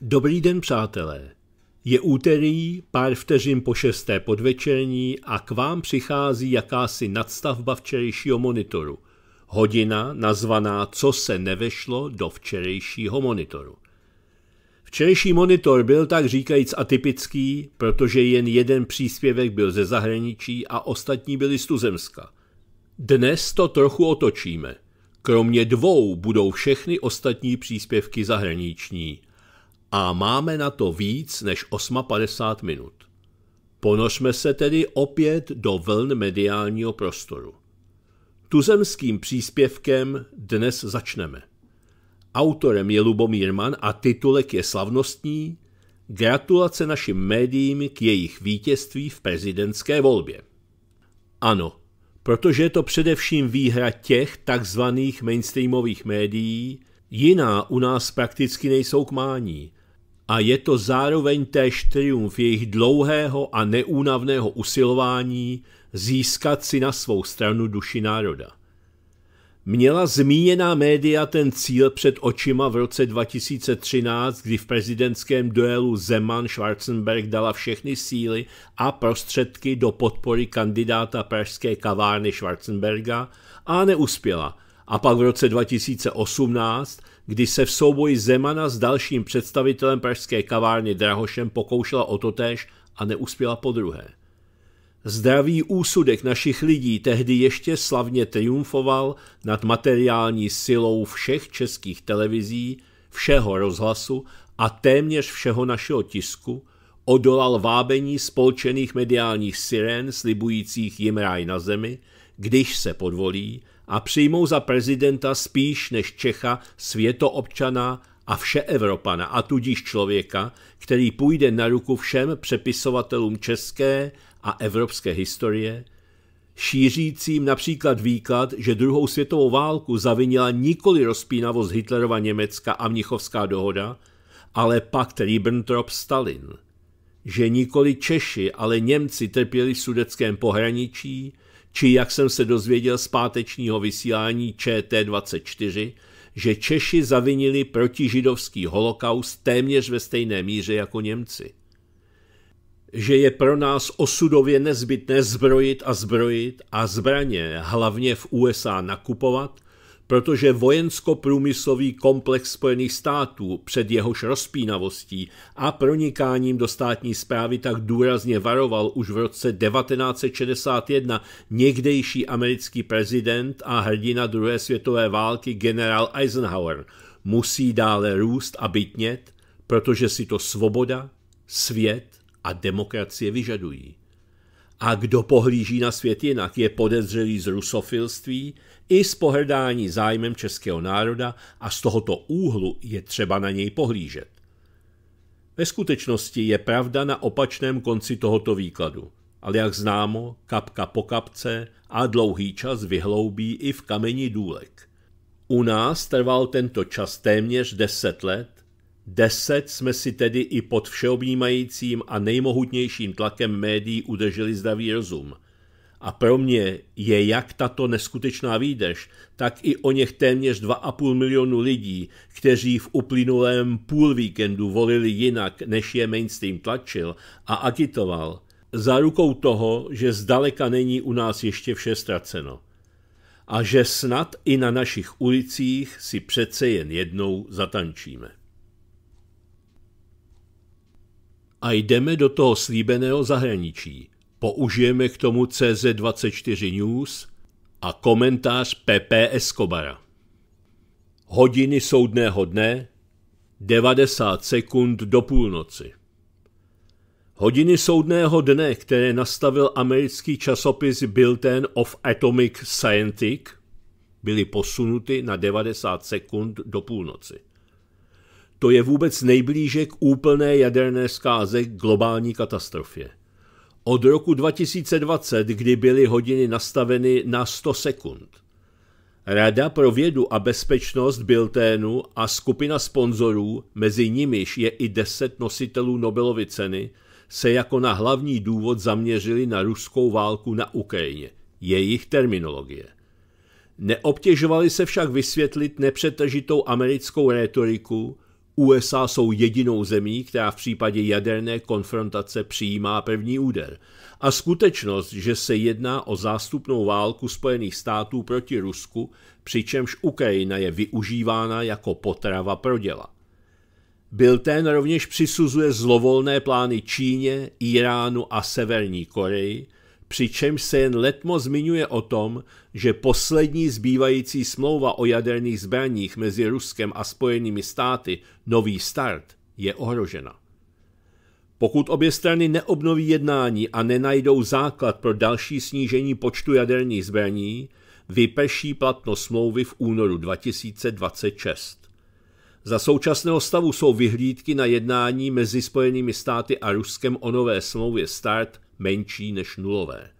Dobrý den, přátelé. Je úterý, pár vteřin po šesté podvečerní a k vám přichází jakási nadstavba včerejšího monitoru. Hodina nazvaná Co se nevešlo do včerejšího monitoru. Včerejší monitor byl tak říkajíc atypický, protože jen jeden příspěvek byl ze zahraničí a ostatní byli z tuzemska. Dnes to trochu otočíme. Kromě dvou budou všechny ostatní příspěvky zahraniční – a máme na to víc než 58 minut. Ponořme se tedy opět do vln mediálního prostoru. Tuzemským příspěvkem dnes začneme. Autorem je Lubomír Man a titulek je slavnostní Gratulace našim médiím k jejich vítězství v prezidentské volbě. Ano, protože je to především výhra těch takzvaných mainstreamových médií, jiná u nás prakticky nejsou k mání, a je to zároveň též triumf jejich dlouhého a neúnavného usilování získat si na svou stranu duši národa. Měla zmíněná média ten cíl před očima v roce 2013, kdy v prezidentském duelu Zeman-Schwarzenberg dala všechny síly a prostředky do podpory kandidáta pražské kavárny Schwarzenberga a neuspěla. A pak v roce 2018 kdy se v souboji Zemana s dalším představitelem pražské kavárny Drahošem pokoušela o totéž a neuspěla po druhé. Zdravý úsudek našich lidí tehdy ještě slavně triumfoval nad materiální silou všech českých televizí, všeho rozhlasu a téměř všeho našeho tisku, odolal vábení spolčených mediálních sirén slibujících jim ráj na zemi – když se podvolí, a přijmou za prezidenta spíš než Čecha světoobčana a všeevropana a tudíž člověka, který půjde na ruku všem přepisovatelům české a evropské historie, šířícím například výklad, že druhou světovou válku zavinila nikoli rozpínavost Hitlerova Německa a Mnichovská dohoda, ale pakt Ribbentrop-Stalin, že nikoli Češi, ale Němci trpěli v sudeckém pohraničí, či jak jsem se dozvěděl z pátečního vysílání ČT24, že Češi zavinili protižidovský holokaust téměř ve stejné míře jako Němci. Že je pro nás osudově nezbytné zbrojit a zbrojit a zbraně hlavně v USA nakupovat, protože vojensko-průmyslový komplex Spojených států před jehož rozpínavostí a pronikáním do státní zprávy tak důrazně varoval už v roce 1961 někdejší americký prezident a hrdina druhé světové války generál Eisenhower, musí dále růst a bytnět, protože si to svoboda, svět a demokracie vyžadují. A kdo pohlíží na svět jinak, je podezřelý z rusofilství, i z pohrdání zájmem českého národa a z tohoto úhlu je třeba na něj pohlížet. Ve skutečnosti je pravda na opačném konci tohoto výkladu, ale jak známo, kapka po kapce a dlouhý čas vyhloubí i v kameni důlek. U nás trval tento čas téměř deset let, Deset jsme si tedy i pod všeobjímajícím a nejmohutnějším tlakem médií udrželi zdravý rozum – a pro mě je jak tato neskutečná výdrž, tak i o něch téměř 2,5 milionu lidí, kteří v uplynulém půl víkendu volili jinak, než je mainstream tlačil a agitoval, za rukou toho, že zdaleka není u nás ještě vše ztraceno. A že snad i na našich ulicích si přece jen jednou zatančíme. A jdeme do toho slíbeného zahraničí – Použijeme k tomu CZ24 News a komentář PP Escobara. Hodiny soudného dne 90 sekund do půlnoci. Hodiny soudného dne, které nastavil americký časopis Bulletin of Atomic Scientific, byly posunuty na 90 sekund do půlnoci. To je vůbec nejblíže k úplné jaderné zkáze globální katastrofě. Od roku 2020, kdy byly hodiny nastaveny na 100 sekund. Rada pro vědu a bezpečnost Bilténu a skupina sponzorů, mezi nimiž je i 10 nositelů Nobelovy ceny, se jako na hlavní důvod zaměřili na ruskou válku na Ukrajině, jejich terminologie. Neobtěžovali se však vysvětlit nepřetržitou americkou rétoriku, USA jsou jedinou zemí, která v případě jaderné konfrontace přijímá první úder. A skutečnost, že se jedná o zástupnou válku Spojených států proti Rusku, přičemž Ukrajina je využívána jako potrava pro děla. Byl ten rovněž přisuzuje zlovolné plány Číně, Iránu a Severní Koreji, přičemž se jen letmo zmiňuje o tom, že poslední zbývající smlouva o jaderných zbraních mezi Ruskem a Spojenými státy, Nový start, je ohrožena. Pokud obě strany neobnoví jednání a nenajdou základ pro další snížení počtu jaderných zbraní, vyprší platnost smlouvy v únoru 2026. Za současného stavu jsou vyhlídky na jednání mezi Spojenými státy a Ruskem o nové smlouvě START menší než nulové.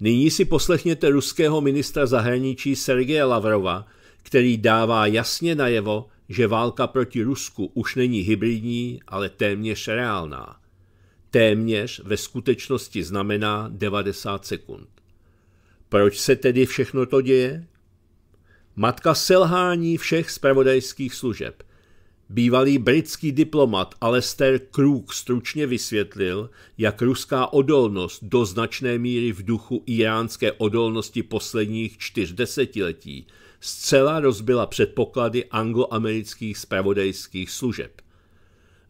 Nyní si poslechněte ruského ministra zahraničí Sergeje Lavrova, který dává jasně najevo, že válka proti Rusku už není hybridní, ale téměř reálná. Téměř ve skutečnosti znamená 90 sekund. Proč se tedy všechno to děje? Matka selhání všech spravodajských služeb – Bývalý britský diplomat Alester Krug stručně vysvětlil, jak ruská odolnost do značné míry v duchu iránské odolnosti posledních čtyř desetiletí zcela rozbila předpoklady angloamerických spravodajských služeb.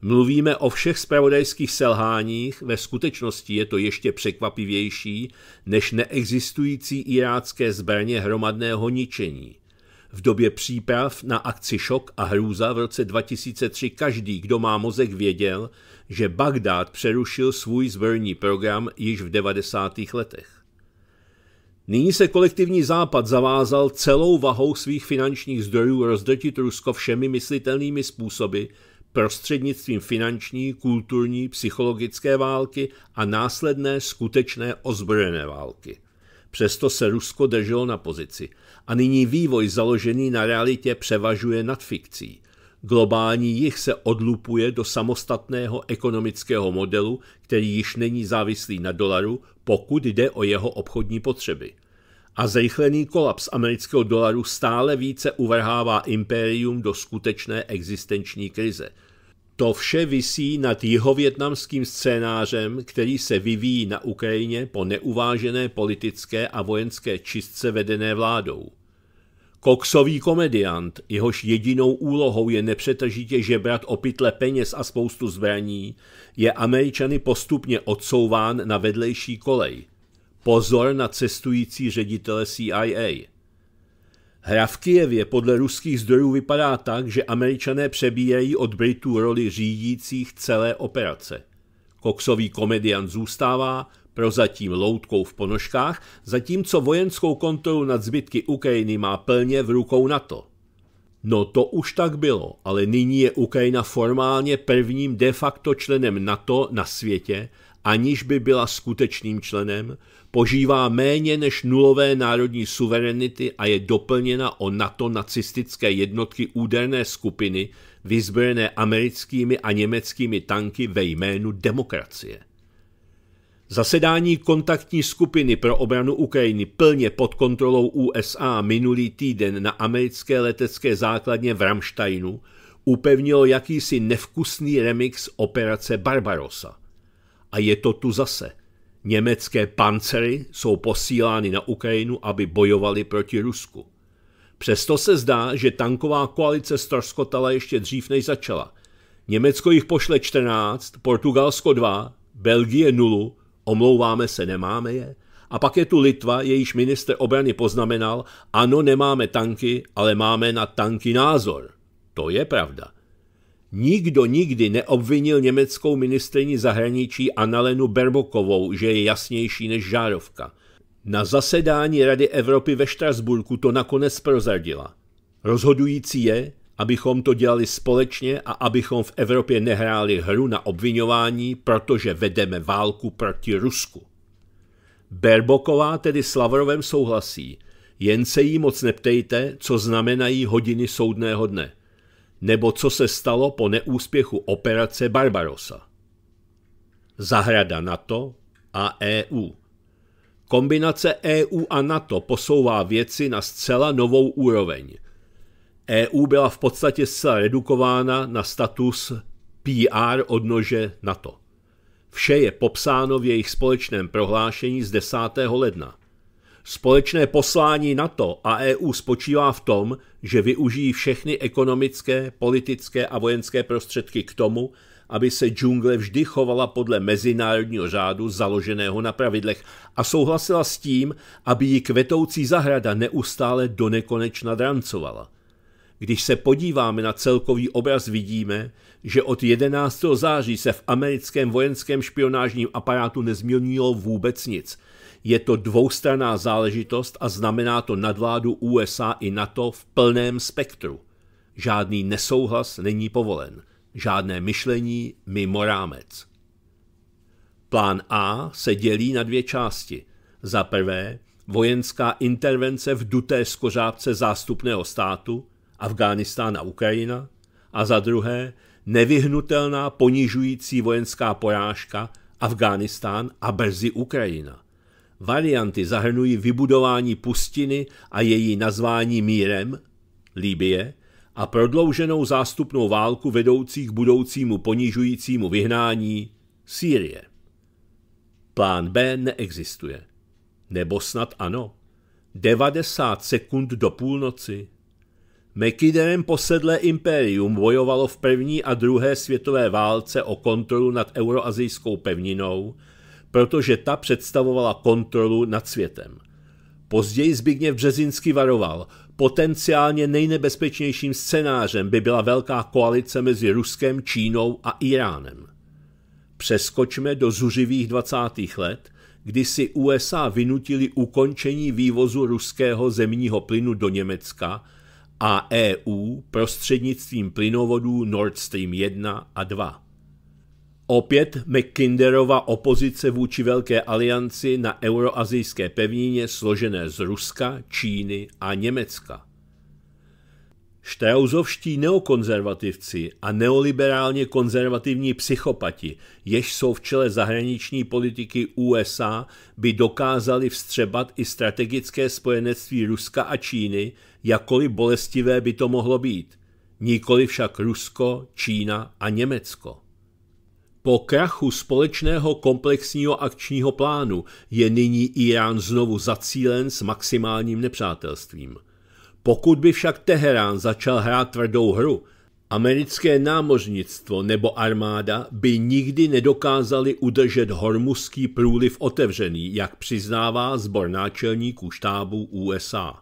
Mluvíme o všech spravodajských selháních, ve skutečnosti je to ještě překvapivější než neexistující irácké zbraně hromadného ničení – v době příprav na akci Šok a hrůza v roce 2003 každý, kdo má mozek, věděl, že Bagdád přerušil svůj zbrojní program již v 90. letech. Nyní se kolektivní západ zavázal celou vahou svých finančních zdrojů rozdrtit Rusko všemi myslitelnými způsoby prostřednictvím finanční, kulturní, psychologické války a následné skutečné ozbrojené války. Přesto se Rusko drželo na pozici a nyní vývoj založený na realitě převažuje nad fikcí. Globální jich se odlupuje do samostatného ekonomického modelu, který již není závislý na dolaru, pokud jde o jeho obchodní potřeby. A zrychlený kolaps amerického dolaru stále více uvrhává impérium do skutečné existenční krize – to vše visí nad jihovětnamským scénářem, který se vyvíjí na Ukrajině po neuvážené politické a vojenské čistce vedené vládou. Koksový komediant, jehož jedinou úlohou je nepřetržitě žebrat opitle peněz a spoustu zbraní, je Američany postupně odsouván na vedlejší kolej. Pozor na cestující ředitele CIA. Hra v Kijevě podle ruských zdrojů vypadá tak, že američané přebíjejí od Britů roli řídících celé operace. Koksový komedian zůstává prozatím loutkou v ponožkách, zatímco vojenskou kontrolu nad zbytky Ukrajiny má plně v rukou NATO. No to už tak bylo, ale nyní je Ukrajina formálně prvním de facto členem NATO na světě aniž by byla skutečným členem, požívá méně než nulové národní suverenity a je doplněna o NATO nacistické jednotky úderné skupiny, vyzbrojené americkými a německými tanky ve jménu demokracie. Zasedání kontaktní skupiny pro obranu Ukrajiny plně pod kontrolou USA minulý týden na americké letecké základně v Ramsteinu upevnilo jakýsi nevkusný remix operace Barbarossa. A je to tu zase. Německé pancery jsou posílány na Ukrajinu, aby bojovali proti Rusku. Přesto se zdá, že tanková koalice stroskotala ještě dřív než začala. Německo jich pošle 14, Portugalsko 2, Belgie 0, omlouváme se, nemáme je. A pak je tu Litva, jejíž minister obrany poznamenal, ano, nemáme tanky, ale máme na tanky názor. To je pravda. Nikdo nikdy neobvinil německou ministrní zahraničí Analenu Berbokovou, že je jasnější než žárovka. Na zasedání Rady Evropy ve Štrasburku to nakonec prozradila. Rozhodující je, abychom to dělali společně a abychom v Evropě nehráli hru na obvinování, protože vedeme válku proti Rusku. Berboková tedy s Lavrovem souhlasí, jen se jí moc neptejte, co znamenají hodiny soudného dne nebo co se stalo po neúspěchu operace Barbarossa. Zahrada NATO a EU Kombinace EU a NATO posouvá věci na zcela novou úroveň. EU byla v podstatě zcela redukována na status PR odnože NATO. Vše je popsáno v jejich společném prohlášení z 10. ledna. Společné poslání NATO a EU spočívá v tom, že využijí všechny ekonomické, politické a vojenské prostředky k tomu, aby se džungle vždy chovala podle mezinárodního řádu založeného na pravidlech a souhlasila s tím, aby ji kvetoucí zahrada neustále donekonečna drancovala. Když se podíváme na celkový obraz, vidíme, že od 11. září se v americkém vojenském špionážním aparátu nezměnilo vůbec nic – je to dvoustranná záležitost a znamená to nadvládu USA i NATO v plném spektru. Žádný nesouhlas není povolen. Žádné myšlení mimo rámec. Plán A se dělí na dvě části. Za prvé, vojenská intervence v duté skořápce zástupného státu, Afghánistán a Ukrajina, a za druhé, nevyhnutelná ponižující vojenská porážka Afghánistán a brzy Ukrajina. Varianty zahrnují vybudování pustiny a její nazvání mírem, Líbie, a prodlouženou zástupnou válku vedoucí k budoucímu ponižujícímu vyhnání Sýrie. Plán B neexistuje. Nebo snad ano. 90 sekund do půlnoci. Mekiderem posedlé impérium bojovalo v první a druhé světové válce o kontrolu nad euroazijskou pevninou protože ta představovala kontrolu nad světem. Později Zbigněv Březinský varoval, potenciálně nejnebezpečnějším scénářem by byla velká koalice mezi Ruskem, Čínou a Iránem. Přeskočme do zuřivých 20. let, kdy si USA vynutili ukončení vývozu ruského zemního plynu do Německa a EU prostřednictvím plynovodů Nord Stream 1 a 2. Opět McKinderova opozice vůči Velké alianci na euroazijské pevnině složené z Ruska, Číny a Německa. Štrauzovští neokonzervativci a neoliberálně konzervativní psychopati, jež jsou v čele zahraniční politiky USA, by dokázali vstřebat i strategické spojenectví Ruska a Číny, jakkoliv bolestivé by to mohlo být. Nikoli však Rusko, Čína a Německo. Po krachu společného komplexního akčního plánu je nyní Irán znovu zacílen s maximálním nepřátelstvím. Pokud by však Teherán začal hrát tvrdou hru, americké námořnictvo nebo armáda by nikdy nedokázali udržet hormuský průliv otevřený, jak přiznává zbor náčelníků štábu USA.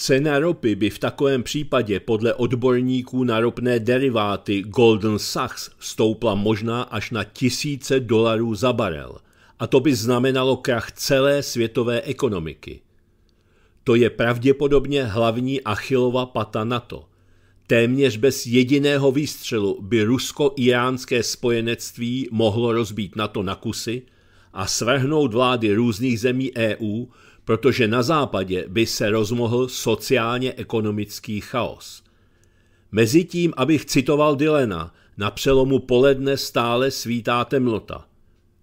Cena ropy by v takovém případě podle odborníků na ropné deriváty Golden Sachs stoupla možná až na tisíce dolarů za barel. A to by znamenalo krach celé světové ekonomiky. To je pravděpodobně hlavní Achilova pata NATO. Téměř bez jediného výstřelu by rusko-iránské spojenectví mohlo rozbít NATO na kusy a svrhnout vlády různých zemí EU, protože na západě by se rozmohl sociálně-ekonomický chaos. Mezitím, abych citoval Dylena, na přelomu poledne stále svítá temnota.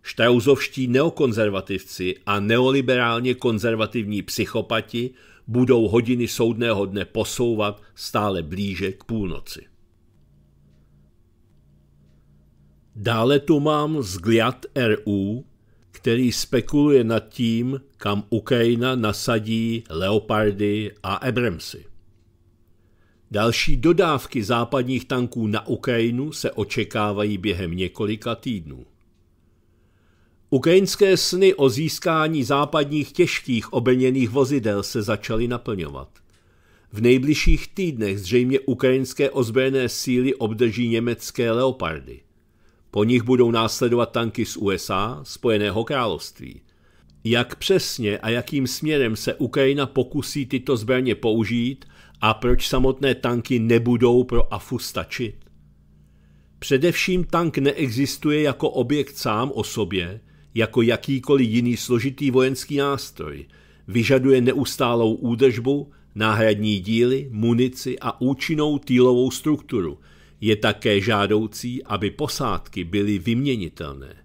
Štrauzovští neokonzervativci a neoliberálně konzervativní psychopati budou hodiny soudného dne posouvat stále blíže k půlnoci. Dále tu mám zgliat RU který spekuluje nad tím, kam Ukrajina nasadí Leopardy a Abramsy. Další dodávky západních tanků na Ukrajinu se očekávají během několika týdnů. Ukrajinské sny o získání západních těžkých obrněných vozidel se začaly naplňovat. V nejbližších týdnech zřejmě ukrajinské ozbrojené síly obdrží německé leopardy. Po nich budou následovat tanky z USA, Spojeného království. Jak přesně a jakým směrem se Ukrajina pokusí tyto zbraně použít a proč samotné tanky nebudou pro AFU stačit? Především tank neexistuje jako objekt sám o sobě, jako jakýkoliv jiný složitý vojenský nástroj. Vyžaduje neustálou údržbu, náhradní díly, munici a účinnou týlovou strukturu, je také žádoucí, aby posádky byly vyměnitelné.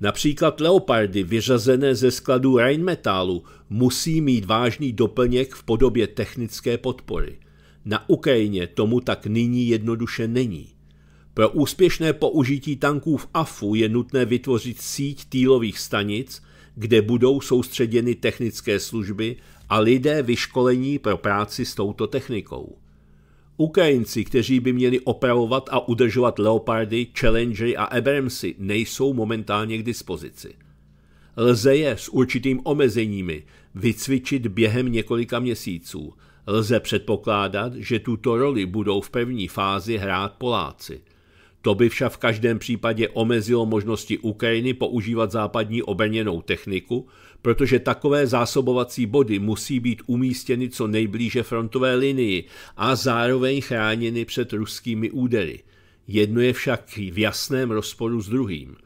Například leopardy vyřazené ze skladu Rheinmetallu musí mít vážný doplněk v podobě technické podpory. Na Ukrajině tomu tak nyní jednoduše není. Pro úspěšné použití tanků v AFu je nutné vytvořit síť týlových stanic, kde budou soustředěny technické služby a lidé vyškolení pro práci s touto technikou. Ukrajinci, kteří by měli operovat a udržovat Leopardy, Challengery a Abramsy, nejsou momentálně k dispozici. Lze je s určitým omezeními vycvičit během několika měsíců. Lze předpokládat, že tuto roli budou v první fázi hrát Poláci. To by však v každém případě omezilo možnosti Ukrajiny používat západní obrněnou techniku, protože takové zásobovací body musí být umístěny co nejblíže frontové linii a zároveň chráněny před ruskými údery. Jedno je však v jasném rozporu s druhým.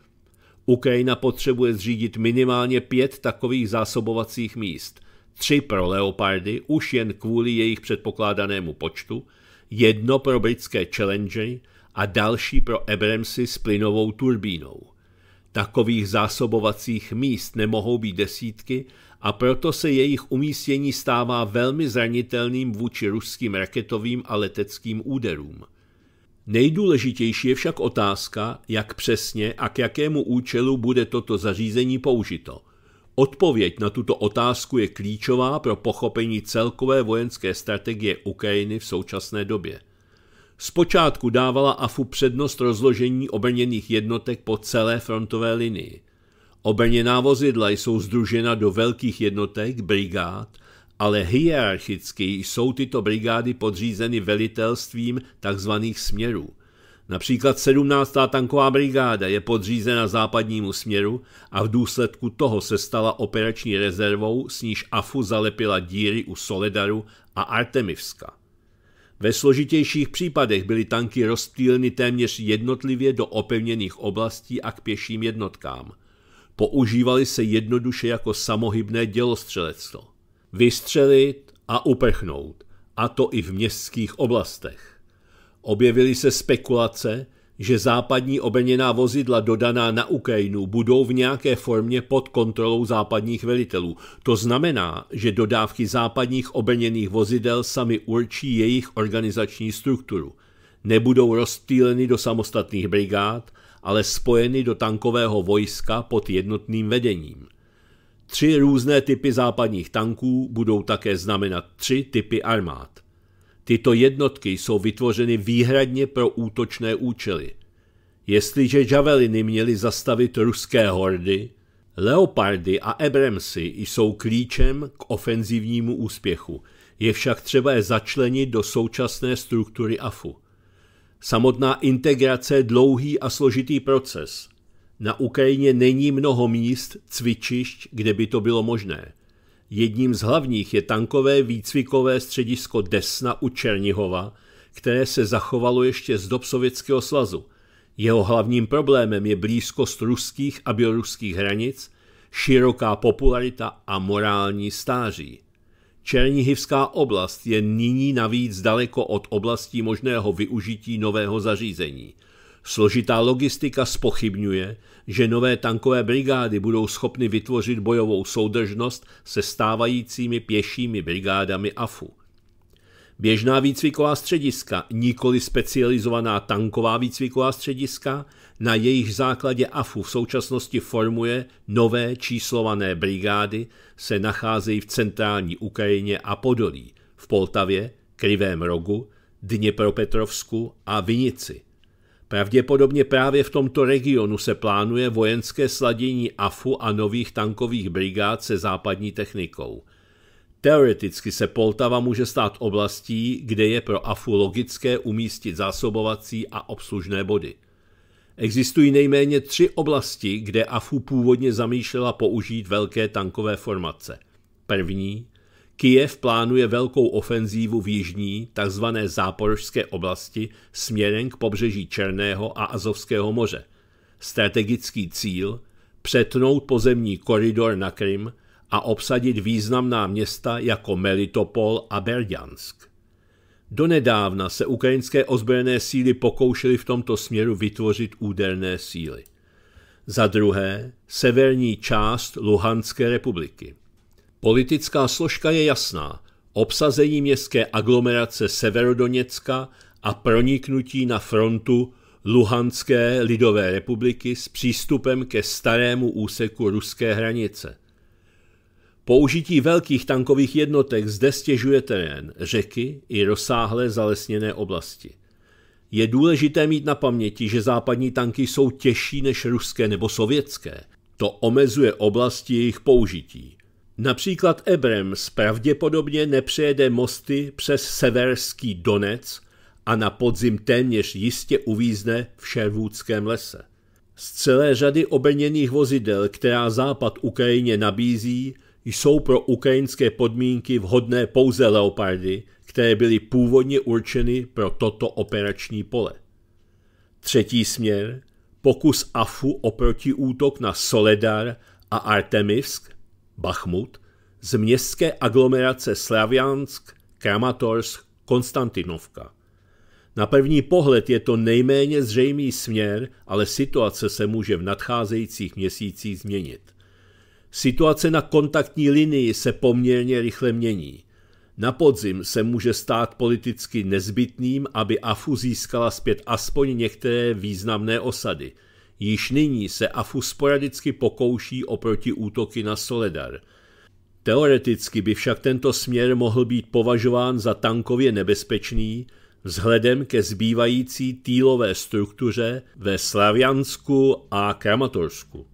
Ukrajina potřebuje zřídit minimálně pět takových zásobovacích míst. Tři pro Leopardy, už jen kvůli jejich předpokládanému počtu, jedno pro britské Challenger a další pro Abramsy s plynovou turbínou. Takových zásobovacích míst nemohou být desítky a proto se jejich umístění stává velmi zranitelným vůči ruským raketovým a leteckým úderům. Nejdůležitější je však otázka, jak přesně a k jakému účelu bude toto zařízení použito. Odpověď na tuto otázku je klíčová pro pochopení celkové vojenské strategie Ukrajiny v současné době. Zpočátku dávala AFU přednost rozložení obrněných jednotek po celé frontové linii. Obrněná vozidla jsou združena do velkých jednotek, brigád, ale hierarchicky jsou tyto brigády podřízeny velitelstvím tzv. směrů. Například 17. tanková brigáda je podřízena západnímu směru a v důsledku toho se stala operační rezervou, s níž AFU zalepila díry u Soledaru a Artemivska. Ve složitějších případech byly tanky rozptýleny téměř jednotlivě do opevněných oblastí a k pěším jednotkám. Používaly se jednoduše jako samohybné dělostřelectvo. Vystřelit a uprchnout, a to i v městských oblastech. Objevily se spekulace, že západní obrněná vozidla dodaná na Ukrajinu budou v nějaké formě pod kontrolou západních velitelů. To znamená, že dodávky západních obrněných vozidel sami určí jejich organizační strukturu. Nebudou rozptýleny do samostatných brigád, ale spojeny do tankového vojska pod jednotným vedením. Tři různé typy západních tanků budou také znamenat tři typy armád. Tyto jednotky jsou vytvořeny výhradně pro útočné účely. Jestliže javeliny měly zastavit ruské hordy, Leopardy a ebremsy jsou klíčem k ofenzivnímu úspěchu, je však třeba je začlenit do současné struktury AFU. Samotná integrace je dlouhý a složitý proces. Na Ukrajině není mnoho míst, cvičišť, kde by to bylo možné. Jedním z hlavních je tankové výcvikové středisko Desna u Černihova, které se zachovalo ještě z dob Sovětského svazu. Jeho hlavním problémem je blízkost ruských a běloruských hranic, široká popularita a morální stáří. Černihivská oblast je nyní navíc daleko od oblastí možného využití nového zařízení. Složitá logistika spochybňuje, že nové tankové brigády budou schopny vytvořit bojovou soudržnost se stávajícími pěšími brigádami AFU. Běžná výcviková střediska, nikoli specializovaná tanková výcviková střediska, na jejich základě AFU v současnosti formuje nové číslované brigády, se nacházejí v centrální Ukrajině a Podolí, v Poltavě, Krivém rogu, Dněpropetrovsku a Vinici – Pravděpodobně právě v tomto regionu se plánuje vojenské sladění AFU a nových tankových brigád se západní technikou. Teoreticky se Poltava může stát oblastí, kde je pro AFU logické umístit zásobovací a obslužné body. Existují nejméně tři oblasti, kde AFU původně zamýšlela použít velké tankové formace. První Kijev plánuje velkou ofenzívu v jižní, tzv. záporožské oblasti směrem k pobřeží Černého a Azovského moře. Strategický cíl přetnout pozemní koridor na Krym a obsadit významná města jako Melitopol a Berďansk. Donedávna se ukrajinské ozbrojené síly pokoušely v tomto směru vytvořit úderné síly. Za druhé, severní část Luhanské republiky. Politická složka je jasná. Obsazení městské aglomerace Severodoněcka a proniknutí na frontu Luhanské lidové republiky s přístupem ke starému úseku ruské hranice. Použití velkých tankových jednotek zde stěžuje terén, řeky i rozsáhlé zalesněné oblasti. Je důležité mít na paměti, že západní tanky jsou těžší než ruské nebo sovětské. To omezuje oblasti jejich použití. Například Abrams pravděpodobně nepřejede mosty přes severský Donec a na podzim téměř jistě uvízne v Šervůdském lese. Z celé řady obrněných vozidel, která Západ Ukrajině nabízí, jsou pro ukrajinské podmínky vhodné pouze leopardy, které byly původně určeny pro toto operační pole. Třetí směr, pokus AFU o protiútok na Soledar a Artemisk. Bachmut, z městské aglomerace Slaviansk, Kramatorsk, Konstantinovka. Na první pohled je to nejméně zřejmý směr, ale situace se může v nadcházejících měsících změnit. Situace na kontaktní linii se poměrně rychle mění. Na podzim se může stát politicky nezbytným, aby AFU získala zpět aspoň některé významné osady – Již nyní se AFU sporadicky pokouší oproti útoky na Soledar. Teoreticky by však tento směr mohl být považován za tankově nebezpečný vzhledem ke zbývající týlové struktuře ve Slaviansku a Kramatorsku.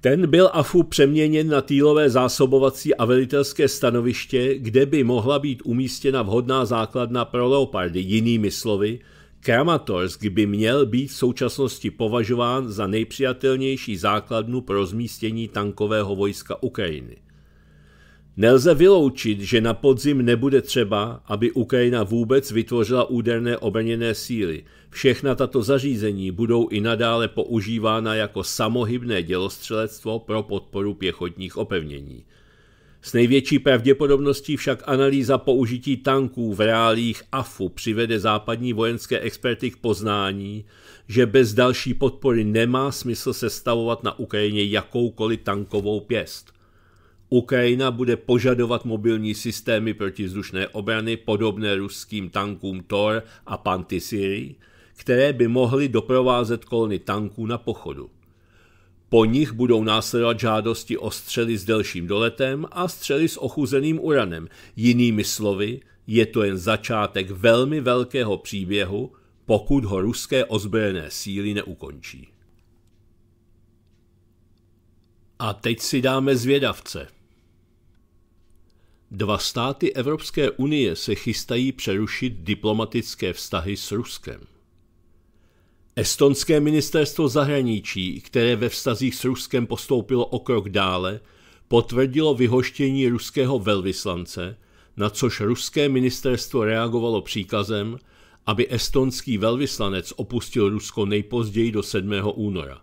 Ten byl AFU přeměněn na týlové zásobovací a velitelské stanoviště, kde by mohla být umístěna vhodná základna pro Leopardy, jinými slovy – Kramatorsk by měl být v současnosti považován za nejpřijatelnější základnu pro rozmístění tankového vojska Ukrajiny. Nelze vyloučit, že na podzim nebude třeba, aby Ukrajina vůbec vytvořila úderné obrněné síly. Všechna tato zařízení budou i nadále používána jako samohybné dělostřelectvo pro podporu pěchotních opevnění – s největší pravděpodobností však analýza použití tanků v reálích AFU přivede západní vojenské experty k poznání, že bez další podpory nemá smysl sestavovat na Ukrajině jakoukoliv tankovou pěst. Ukrajina bude požadovat mobilní systémy protizdušné obrany podobné ruským tankům Thor a Pantysyrii, které by mohly doprovázet kolony tanků na pochodu. Po nich budou následovat žádosti o střely s delším doletem a střely s ochuzeným uranem. Jinými slovy, je to jen začátek velmi velkého příběhu, pokud ho ruské ozbrojené síly neukončí. A teď si dáme zvědavce. Dva státy Evropské unie se chystají přerušit diplomatické vztahy s Ruskem. Estonské ministerstvo zahraničí, které ve vztazích s Ruskem postoupilo o krok dále, potvrdilo vyhoštění ruského velvyslance, na což ruské ministerstvo reagovalo příkazem, aby estonský velvyslanec opustil Rusko nejpozději do 7. února.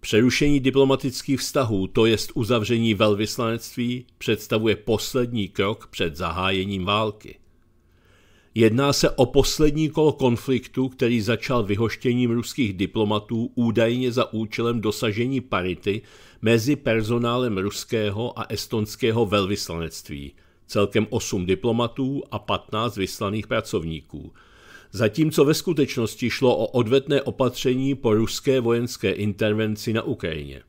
Přerušení diplomatických vztahů, to jest uzavření velvyslanectví, představuje poslední krok před zahájením války. Jedná se o poslední kolo konfliktu, který začal vyhoštěním ruských diplomatů údajně za účelem dosažení parity mezi personálem ruského a estonského velvyslanectví, celkem 8 diplomatů a 15 vyslaných pracovníků. Zatímco ve skutečnosti šlo o odvetné opatření po ruské vojenské intervenci na Ukrajině.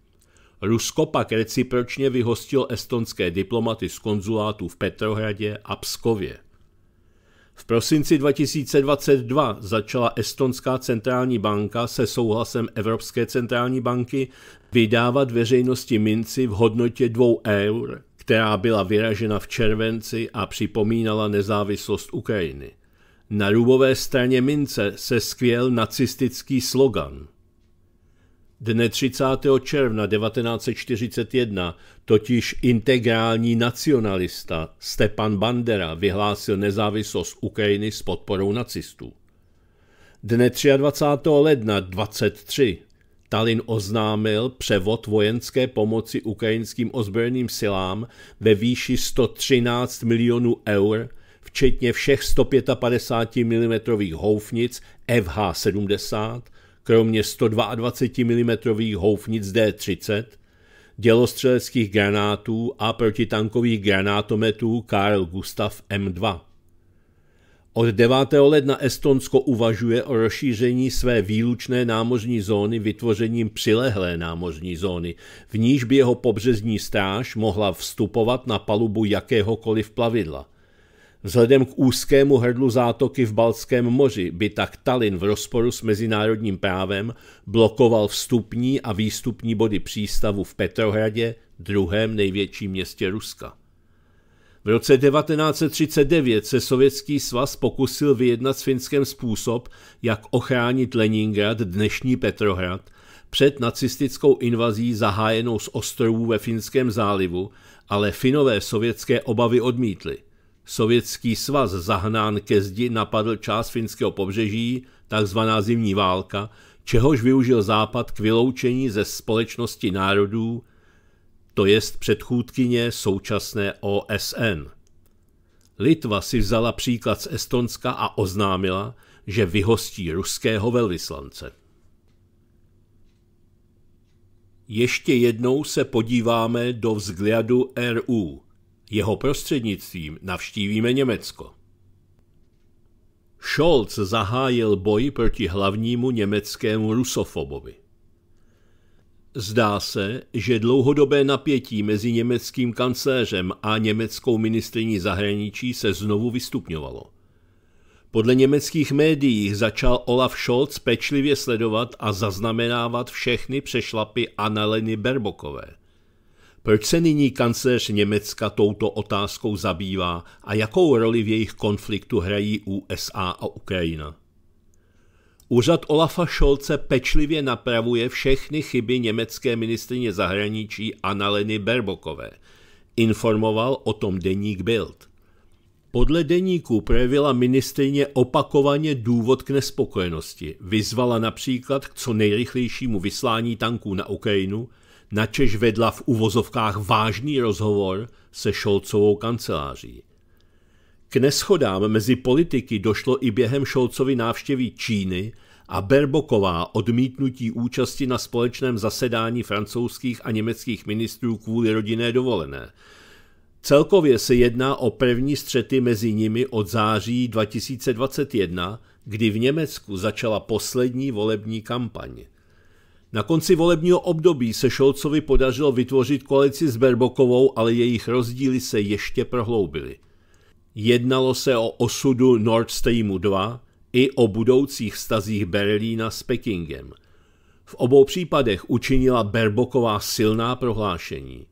Rusko pak recipročně vyhostil estonské diplomaty z konzulátů v Petrohradě a Pskově. V prosinci 2022 začala Estonská centrální banka se souhlasem Evropské centrální banky vydávat veřejnosti minci v hodnotě 2 eur, která byla vyražena v červenci a připomínala nezávislost Ukrajiny. Na rubové straně mince se skvěl nacistický slogan – Dne 30. června 1941 totiž integrální nacionalista Stepan Bandera vyhlásil nezávislost Ukrajiny s podporou nacistů. Dne 23. ledna 23 Talin oznámil převod vojenské pomoci ukrajinským ozbrojeným silám ve výši 113 milionů eur, včetně všech 155 mm houfnic FH-70, kromě 122 mm houfnic D-30, dělostřeleckých granátů a protitankových granátometů Karl Gustav M2. Od 9. ledna Estonsko uvažuje o rozšíření své výlučné námořní zóny vytvořením přilehlé námořní zóny, v níž by jeho pobřežní stráž mohla vstupovat na palubu jakéhokoliv plavidla – Vzhledem k úzkému hrdlu zátoky v Balckém moři by tak Tallinn v rozporu s mezinárodním právem blokoval vstupní a výstupní body přístavu v Petrohradě, druhém největším městě Ruska. V roce 1939 se Sovětský svaz pokusil vyjednat s Finskem způsob, jak ochránit Leningrad, dnešní Petrohrad, před nacistickou invazí zahájenou z ostrovů ve Finském zálivu, ale Finové sovětské obavy odmítli. Sovětský svaz zahnán ke zdi napadl část finského pobřeží, takzvaná zimní válka, čehož využil Západ k vyloučení ze společnosti národů, to jest předchůdkyně současné OSN. Litva si vzala příklad z Estonska a oznámila, že vyhostí ruského velvyslance. Ještě jednou se podíváme do vzhledu RU. Jeho prostřednictvím navštívíme Německo. Scholz zahájil boj proti hlavnímu německému rusofobovi. Zdá se, že dlouhodobé napětí mezi německým kancléřem a německou ministriní zahraničí se znovu vystupňovalo. Podle německých médií začal Olaf Scholz pečlivě sledovat a zaznamenávat všechny přešlapy Annaleny Berbokové – proč se nyní kancléř Německa touto otázkou zabývá a jakou roli v jejich konfliktu hrají USA a Ukrajina? Úřad Olafa Scholze pečlivě napravuje všechny chyby německé ministrině zahraničí Annaleny Berbokové. Informoval o tom deník Bild. Podle deníku projevila ministrině opakovaně důvod k nespokojenosti. Vyzvala například k co nejrychlejšímu vyslání tanků na Ukrajinu – načež vedla v uvozovkách vážný rozhovor se Šolcovou kanceláří. K neschodám mezi politiky došlo i během Šolcovy návštěvy Číny a Berboková odmítnutí účasti na společném zasedání francouzských a německých ministrů kvůli rodinné dovolené. Celkově se jedná o první střety mezi nimi od září 2021, kdy v Německu začala poslední volební kampaně. Na konci volebního období se Šolcovi podařilo vytvořit koalici s Berbokovou, ale jejich rozdíly se ještě prohloubily. Jednalo se o osudu Nord Streamu 2 i o budoucích stazích Berlína s Pekingem. V obou případech učinila Berboková silná prohlášení.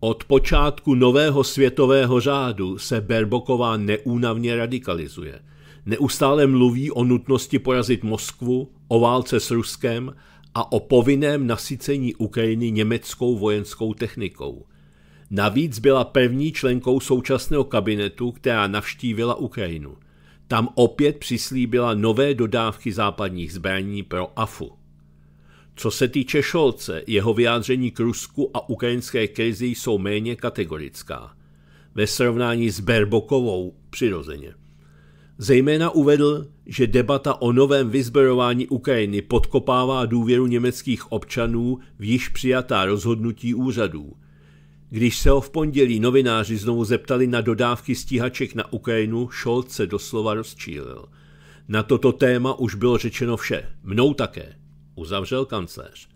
Od počátku nového světového řádu se Berboková neúnavně radikalizuje – neustále mluví o nutnosti porazit Moskvu, o válce s Ruskem a o povinném nasycení Ukrajiny německou vojenskou technikou. Navíc byla první členkou současného kabinetu, která navštívila Ukrajinu. Tam opět přislíbila nové dodávky západních zbraní pro AFU. Co se týče Šolce, jeho vyjádření k Rusku a ukrajinské krizi jsou méně kategorická. Ve srovnání s Berbokovou přirozeně. Zejména uvedl, že debata o novém vyzbrojování Ukrajiny podkopává důvěru německých občanů v již přijatá rozhodnutí úřadů. Když se ho v pondělí novináři znovu zeptali na dodávky stíhaček na Ukrajinu, Scholz se doslova rozčílil. Na toto téma už bylo řečeno vše, mnou také, uzavřel kancléř.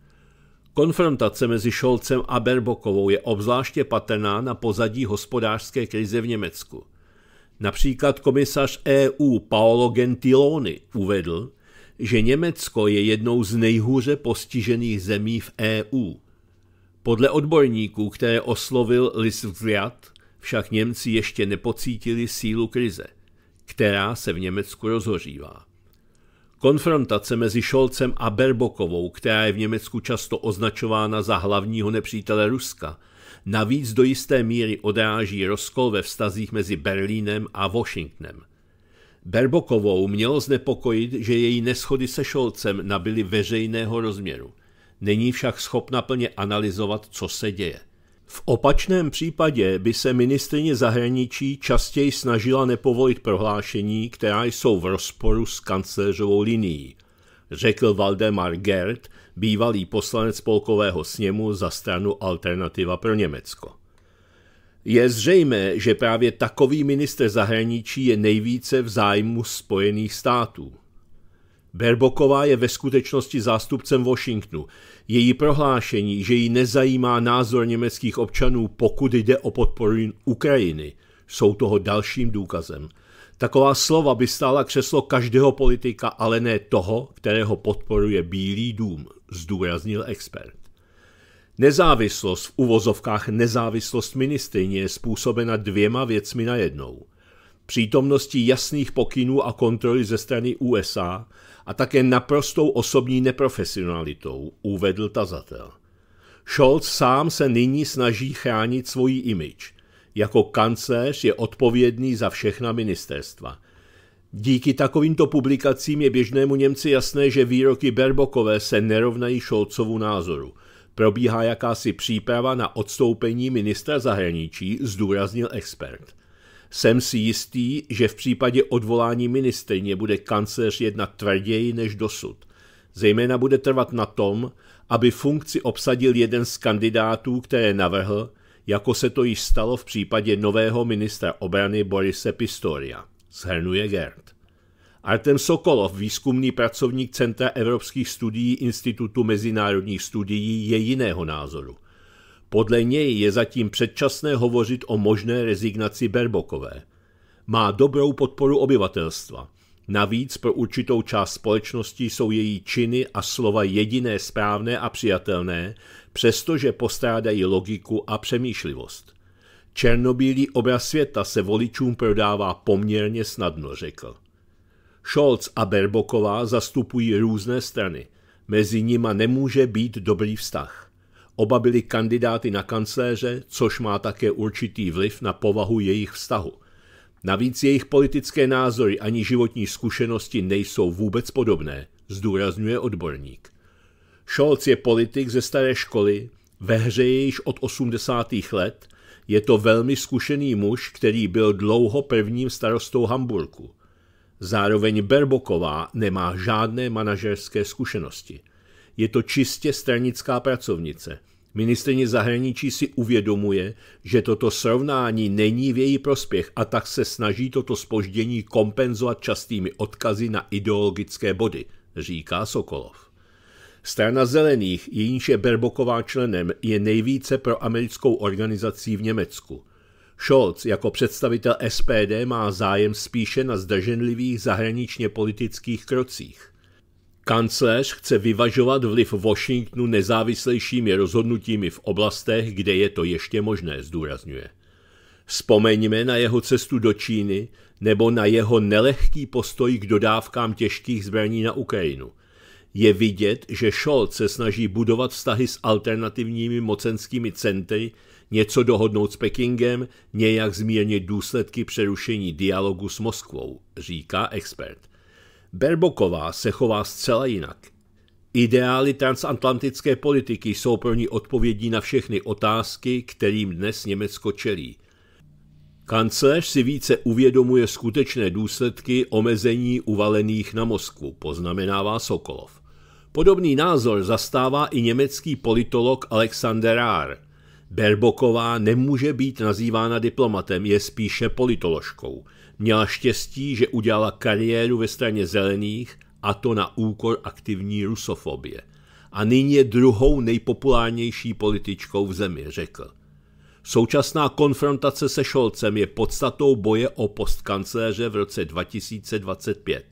Konfrontace mezi Scholzem a Berbokovou je obzvláště patrná na pozadí hospodářské krize v Německu. Například komisař EU Paolo Gentiloni uvedl, že Německo je jednou z nejhůře postižených zemí v EU. Podle odborníků, které oslovil Lisvriat, však Němci ještě nepocítili sílu krize, která se v Německu rozhořívá. Konfrontace mezi Šolcem a Berbokovou, která je v Německu často označována za hlavního nepřítele Ruska – navíc do jisté míry odráží rozkol ve vztazích mezi Berlínem a Washingtonem. Berbokovou mělo znepokojit, že její neschody se Šolcem nabyly veřejného rozměru. Není však schopna plně analyzovat, co se děje. V opačném případě by se ministrině zahraničí častěji snažila nepovolit prohlášení, která jsou v rozporu s kancelářovou linií, řekl Valdemar Gerd bývalý poslanec spolkového sněmu za stranu Alternativa pro Německo. Je zřejmé, že právě takový minister zahraničí je nejvíce v zájmu Spojených států. Berboková je ve skutečnosti zástupcem Washingtonu. Její prohlášení, že ji nezajímá názor německých občanů, pokud jde o podporu Ukrajiny, jsou toho dalším důkazem – Taková slova by stála křeslo každého politika, ale ne toho, kterého podporuje Bílý dům, zdůraznil expert. Nezávislost v uvozovkách nezávislost ministrině je způsobena dvěma věcmi najednou. Přítomností jasných pokynů a kontroly ze strany USA a také naprostou osobní neprofesionalitou, uvedl tazatel. Scholz sám se nyní snaží chránit svoji image. Jako kancléř je odpovědný za všechna ministerstva. Díky takovýmto publikacím je běžnému Němci jasné, že výroky Berbokové se nerovnají Šolcovu názoru. Probíhá jakási příprava na odstoupení ministra zahraničí, zdůraznil expert. Jsem si jistý, že v případě odvolání ministrně bude kancléř jednat tvrději než dosud. Zejména bude trvat na tom, aby funkci obsadil jeden z kandidátů, které navrhl, jako se to již stalo v případě nového ministra obrany Borise Pistoria, shrnuje Gerd. Artem Sokolov, výzkumný pracovník Centra evropských studií Institutu mezinárodních studií, je jiného názoru. Podle něj je zatím předčasné hovořit o možné rezignaci Berbokové. Má dobrou podporu obyvatelstva – Navíc pro určitou část společnosti jsou její činy a slova jediné správné a přijatelné, přestože postrádají logiku a přemýšlivost. Černobílý obraz světa se voličům prodává poměrně snadno, řekl. Scholz a Berboková zastupují různé strany. Mezi nima nemůže být dobrý vztah. Oba byli kandidáty na kancléře, což má také určitý vliv na povahu jejich vztahu. Navíc jejich politické názory ani životní zkušenosti nejsou vůbec podobné, zdůrazňuje odborník. Scholz je politik ze staré školy, ve hře je již od 80. let, je to velmi zkušený muž, který byl dlouho prvním starostou Hamburku. Zároveň Berboková nemá žádné manažerské zkušenosti. Je to čistě stranická pracovnice – Ministrně zahraničí si uvědomuje, že toto srovnání není v její prospěch a tak se snaží toto spoždění kompenzovat častými odkazy na ideologické body, říká Sokolov. Strana zelených, jejíž je Berboková členem, je nejvíce pro americkou organizací v Německu. Scholz jako představitel SPD má zájem spíše na zdrženlivých zahraničně politických krocích. Kancléř chce vyvažovat vliv Washingtonu nezávislejšími rozhodnutími v oblastech, kde je to ještě možné, zdůrazňuje. Vzpomeňme na jeho cestu do Číny nebo na jeho nelehký postoj k dodávkám těžkých zbraní na Ukrajinu. Je vidět, že Scholz se snaží budovat vztahy s alternativními mocenskými centry, něco dohodnout s Pekingem, nějak zmírnit důsledky přerušení dialogu s Moskvou, říká expert. Berboková se chová zcela jinak. Ideály transatlantické politiky jsou pro ní odpovědí na všechny otázky, kterým dnes Německo čelí. Kancléř si více uvědomuje skutečné důsledky omezení uvalených na Moskvu, poznamenává Sokolov. Podobný názor zastává i německý politolog Alexander Rahr. Berboková nemůže být nazývána diplomatem, je spíše politoložkou – Měla štěstí, že udělala kariéru ve straně zelených a to na úkor aktivní rusofobie. A nyní je druhou nejpopulárnější političkou v zemi, řekl. Současná konfrontace se Šolcem je podstatou boje o postkancléře v roce 2025.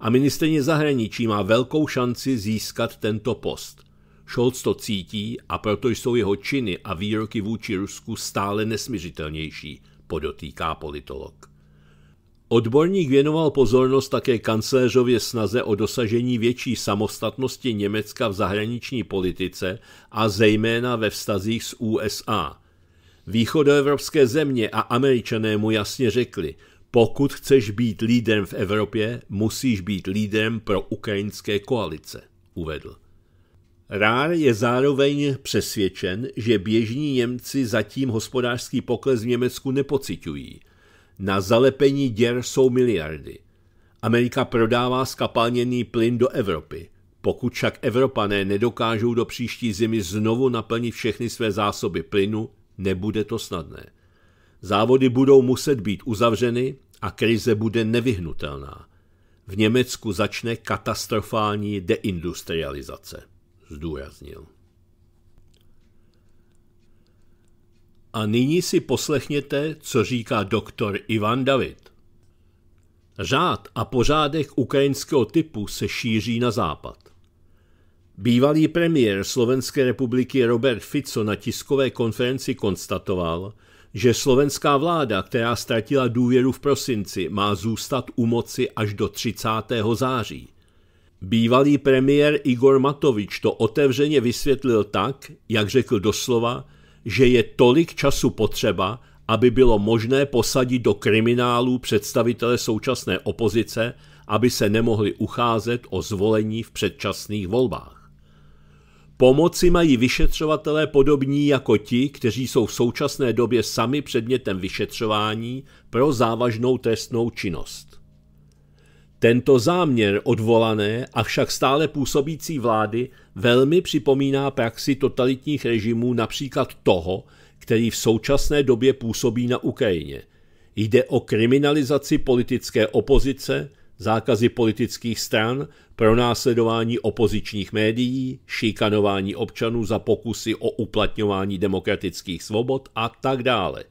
A ministrině zahraničí má velkou šanci získat tento post. Scholz to cítí a proto jsou jeho činy a výroky vůči Rusku stále nesmířitelnější, podotýká politolog. Odborník věnoval pozornost také kancléřově snaze o dosažení větší samostatnosti Německa v zahraniční politice a zejména ve vztazích s USA. Východoevropské země a američané mu jasně řekli, pokud chceš být lídrem v Evropě, musíš být lídrem pro ukrajinské koalice, uvedl. Rár je zároveň přesvědčen, že běžní Němci zatím hospodářský pokles v Německu nepocitují – na zalepení děr jsou miliardy. Amerika prodává skapalněný plyn do Evropy. Pokud však Evropané nedokážou do příští zimy znovu naplnit všechny své zásoby plynu, nebude to snadné. Závody budou muset být uzavřeny a krize bude nevyhnutelná. V Německu začne katastrofální deindustrializace, zdůraznil. A nyní si poslechněte, co říká doktor Ivan David. Řád a pořádek ukrajinského typu se šíří na západ. Bývalý premiér Slovenské republiky Robert Fico na tiskové konferenci konstatoval, že slovenská vláda, která ztratila důvěru v prosinci, má zůstat u moci až do 30. září. Bývalý premiér Igor Matovič to otevřeně vysvětlil tak, jak řekl doslova, že je tolik času potřeba, aby bylo možné posadit do kriminálu představitele současné opozice, aby se nemohli ucházet o zvolení v předčasných volbách. Pomoci mají vyšetřovatelé podobní jako ti, kteří jsou v současné době sami předmětem vyšetřování pro závažnou trestnou činnost. Tento záměr odvolané, a však stále působící vlády velmi připomíná praxi totalitních režimů například toho, který v současné době působí na Ukrajině. Jde o kriminalizaci politické opozice, zákazy politických stran, pronásledování opozičních médií, šikanování občanů za pokusy o uplatňování demokratických svobod a tak dále.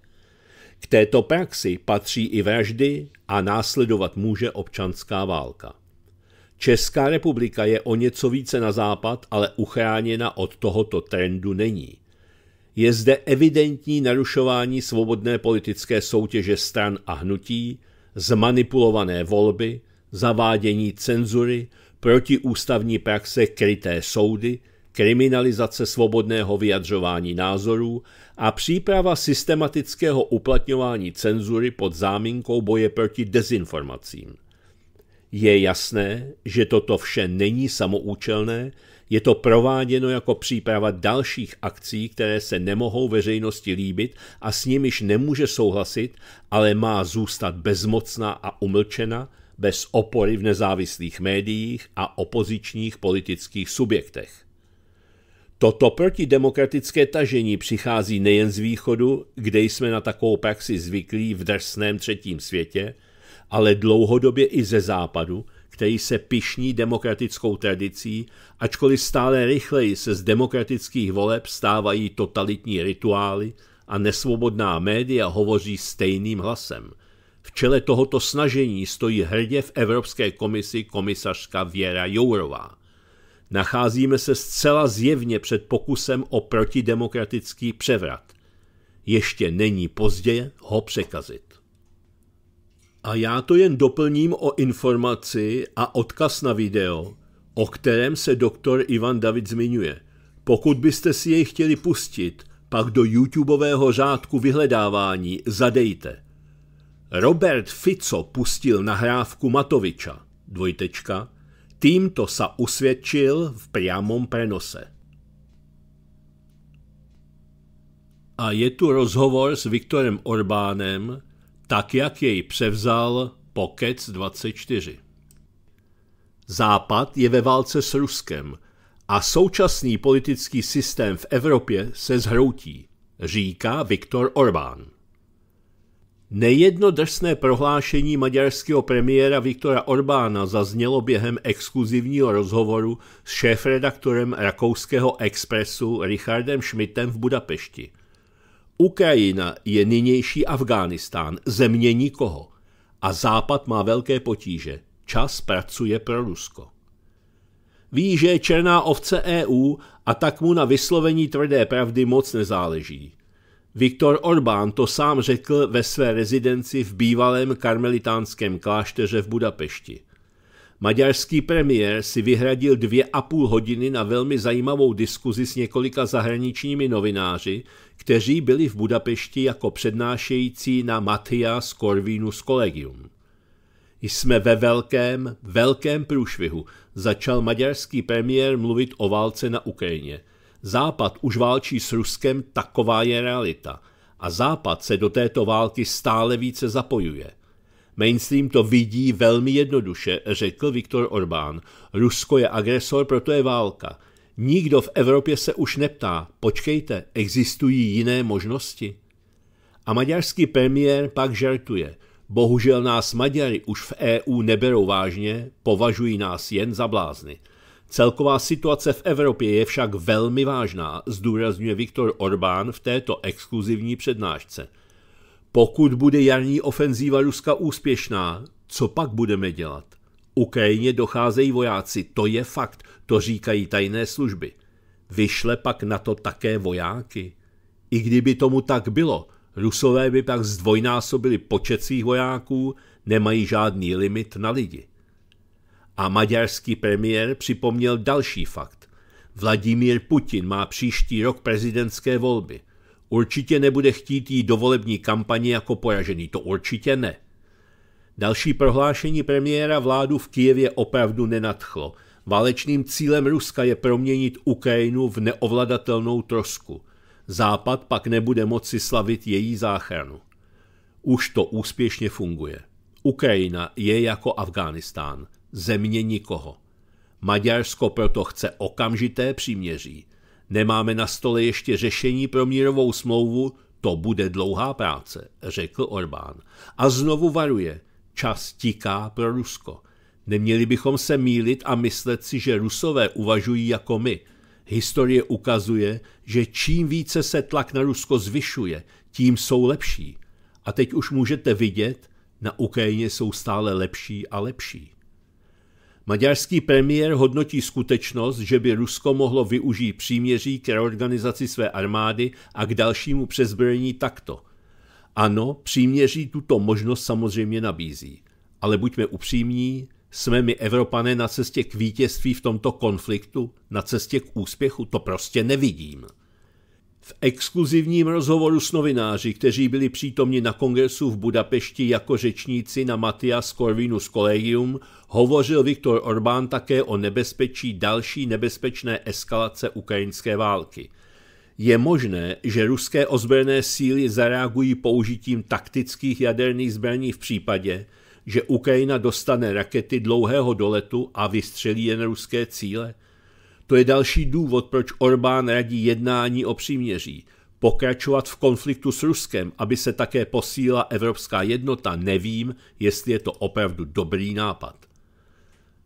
K této praxi patří i vraždy a následovat může občanská válka. Česká republika je o něco více na západ, ale uchráněna od tohoto trendu není. Je zde evidentní narušování svobodné politické soutěže stran a hnutí, zmanipulované volby, zavádění cenzury, protiústavní praxe kryté soudy, kriminalizace svobodného vyjadřování názorů a příprava systematického uplatňování cenzury pod záminkou boje proti dezinformacím. Je jasné, že toto vše není samoučelné, je to prováděno jako příprava dalších akcí, které se nemohou veřejnosti líbit a s nimiž nemůže souhlasit, ale má zůstat bezmocná a umlčena, bez opory v nezávislých médiích a opozičních politických subjektech. Toto protidemokratické tažení přichází nejen z východu, kde jsme na takovou praxi zvyklí v drsném třetím světě, ale dlouhodobě i ze západu, který se pišní demokratickou tradicí, ačkoliv stále rychleji se z demokratických voleb stávají totalitní rituály a nesvobodná média hovoří stejným hlasem. V čele tohoto snažení stojí hrdě v Evropské komisi komisařka Věra Jourová. Nacházíme se zcela zjevně před pokusem o protidemokratický převrat. Ještě není pozdě ho překazit. A já to jen doplním o informaci a odkaz na video, o kterém se doktor Ivan David zmiňuje. Pokud byste si jej chtěli pustit, pak do YouTubeového řádku vyhledávání zadejte. Robert Fico pustil nahrávku Matoviča, dvojtečka, Týmto sa usvědčil v priamom prenose. A je tu rozhovor s Viktorem Orbánem, tak jak jej převzal Pokec 24. Západ je ve válce s Ruskem a současný politický systém v Evropě se zhroutí, říká Viktor Orbán. Nejednodržné prohlášení maďarského premiéra Viktora Orbána zaznělo během exkluzivního rozhovoru s šéfredaktorem rakouského Expressu Richardem Schmidtem v Budapešti. Ukrajina je nynější Afghánistán, země nikoho. A Západ má velké potíže. Čas pracuje pro Rusko. Ví, že je černá ovce EU a tak mu na vyslovení tvrdé pravdy moc nezáleží. Viktor Orbán to sám řekl ve své rezidenci v bývalém karmelitánském klášteře v Budapešti. Maďarský premiér si vyhradil dvě a půl hodiny na velmi zajímavou diskuzi s několika zahraničními novináři, kteří byli v Budapešti jako přednášející na Matthias Corvinus Collegium. Jsme ve velkém, velkém průšvihu, začal maďarský premiér mluvit o válce na Ukrajině. Západ už válčí s Ruskem, taková je realita. A Západ se do této války stále více zapojuje. Mainstream to vidí velmi jednoduše, řekl Viktor Orbán. Rusko je agresor, proto je válka. Nikdo v Evropě se už neptá, počkejte, existují jiné možnosti? A maďarský premiér pak žertuje. Bohužel nás Maďary už v EU neberou vážně, považují nás jen za blázny. Celková situace v Evropě je však velmi vážná, zdůrazňuje Viktor Orbán v této exkluzivní přednášce. Pokud bude jarní ofenzíva Ruska úspěšná, co pak budeme dělat? Ukrajině docházejí vojáci, to je fakt, to říkají tajné služby. Vyšle pak na to také vojáky? I kdyby tomu tak bylo, Rusové by pak zdvojnásobili počet svých vojáků, nemají žádný limit na lidi. A maďarský premiér připomněl další fakt. Vladimír Putin má příští rok prezidentské volby. Určitě nebude chtít jít do volební kampaně jako poražený, to určitě ne. Další prohlášení premiéra vládu v Kijevě opravdu nenadchlo. Válečným cílem Ruska je proměnit Ukrajinu v neovladatelnou trosku. Západ pak nebude moci slavit její záchranu. Už to úspěšně funguje. Ukrajina je jako Afghánistán země nikoho. Maďarsko proto chce okamžité příměří. Nemáme na stole ještě řešení pro mírovou smlouvu, to bude dlouhá práce, řekl Orbán. A znovu varuje, čas tiká pro Rusko. Neměli bychom se mílit a myslet si, že Rusové uvažují jako my. Historie ukazuje, že čím více se tlak na Rusko zvyšuje, tím jsou lepší. A teď už můžete vidět, na Ukrajině jsou stále lepší a lepší. Maďarský premiér hodnotí skutečnost, že by Rusko mohlo využít příměří k reorganizaci své armády a k dalšímu přezbrojení takto. Ano, příměří tuto možnost samozřejmě nabízí. Ale buďme upřímní, jsme my Evropané na cestě k vítězství v tomto konfliktu, na cestě k úspěchu, to prostě nevidím. V exkluzivním rozhovoru s novináři, kteří byli přítomni na kongresu v Budapešti jako řečníci na Matias Corvinus Collegium, hovořil Viktor Orbán také o nebezpečí další nebezpečné eskalace ukrajinské války. Je možné, že ruské ozbrojené síly zareagují použitím taktických jaderných zbraní v případě, že Ukrajina dostane rakety dlouhého doletu a vystřelí jen ruské cíle – to je další důvod, proč Orbán radí jednání o příměří. Pokračovat v konfliktu s Ruskem, aby se také posílila evropská jednota, nevím, jestli je to opravdu dobrý nápad.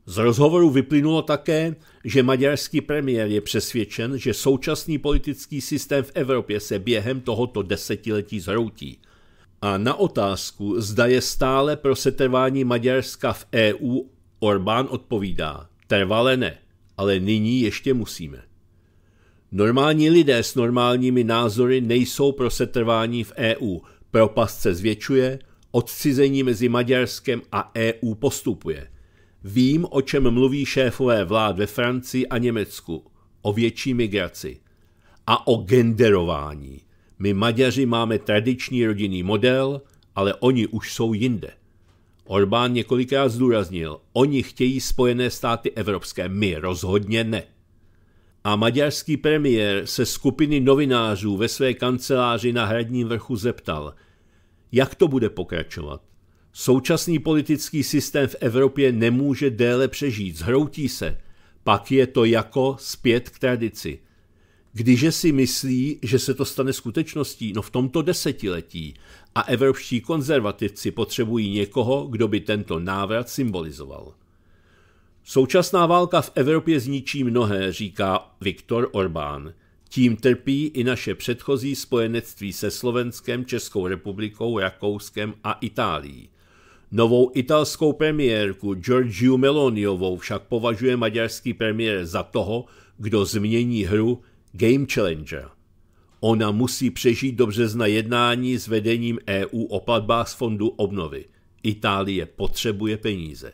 Z rozhovoru vyplynulo také, že maďarský premiér je přesvědčen, že současný politický systém v Evropě se během tohoto desetiletí zhroutí. A na otázku, zda je stále pro setrvání Maďarska v EU, Orbán odpovídá: Trvale ne ale nyní ještě musíme. Normální lidé s normálními názory nejsou pro setrvání v EU. Propast se zvětšuje, odcizení mezi Maďarskem a EU postupuje. Vím, o čem mluví šéfové vlád ve Francii a Německu. O větší migraci. A o genderování. My Maďaři máme tradiční rodinný model, ale oni už jsou jinde. Orbán několikrát zdůraznil, oni chtějí Spojené státy evropské, my rozhodně ne. A maďarský premiér se skupiny novinářů ve své kanceláři na hradním vrchu zeptal, jak to bude pokračovat. Současný politický systém v Evropě nemůže déle přežít, zhroutí se. Pak je to jako zpět k tradici – Kdyže si myslí, že se to stane skutečností, no v tomto desetiletí a evropští konzervativci potřebují někoho, kdo by tento návrat symbolizoval. Současná válka v Evropě zničí mnohé, říká Viktor Orbán. Tím trpí i naše předchozí spojenectví se Slovenskem, Českou republikou, Rakouskem a Itálií. Novou italskou premiérku Giorgio Meloniovou však považuje maďarský premiér za toho, kdo změní hru Game Challenger. Ona musí přežít do března jednání s vedením EU o platbách z fondu obnovy. Itálie potřebuje peníze.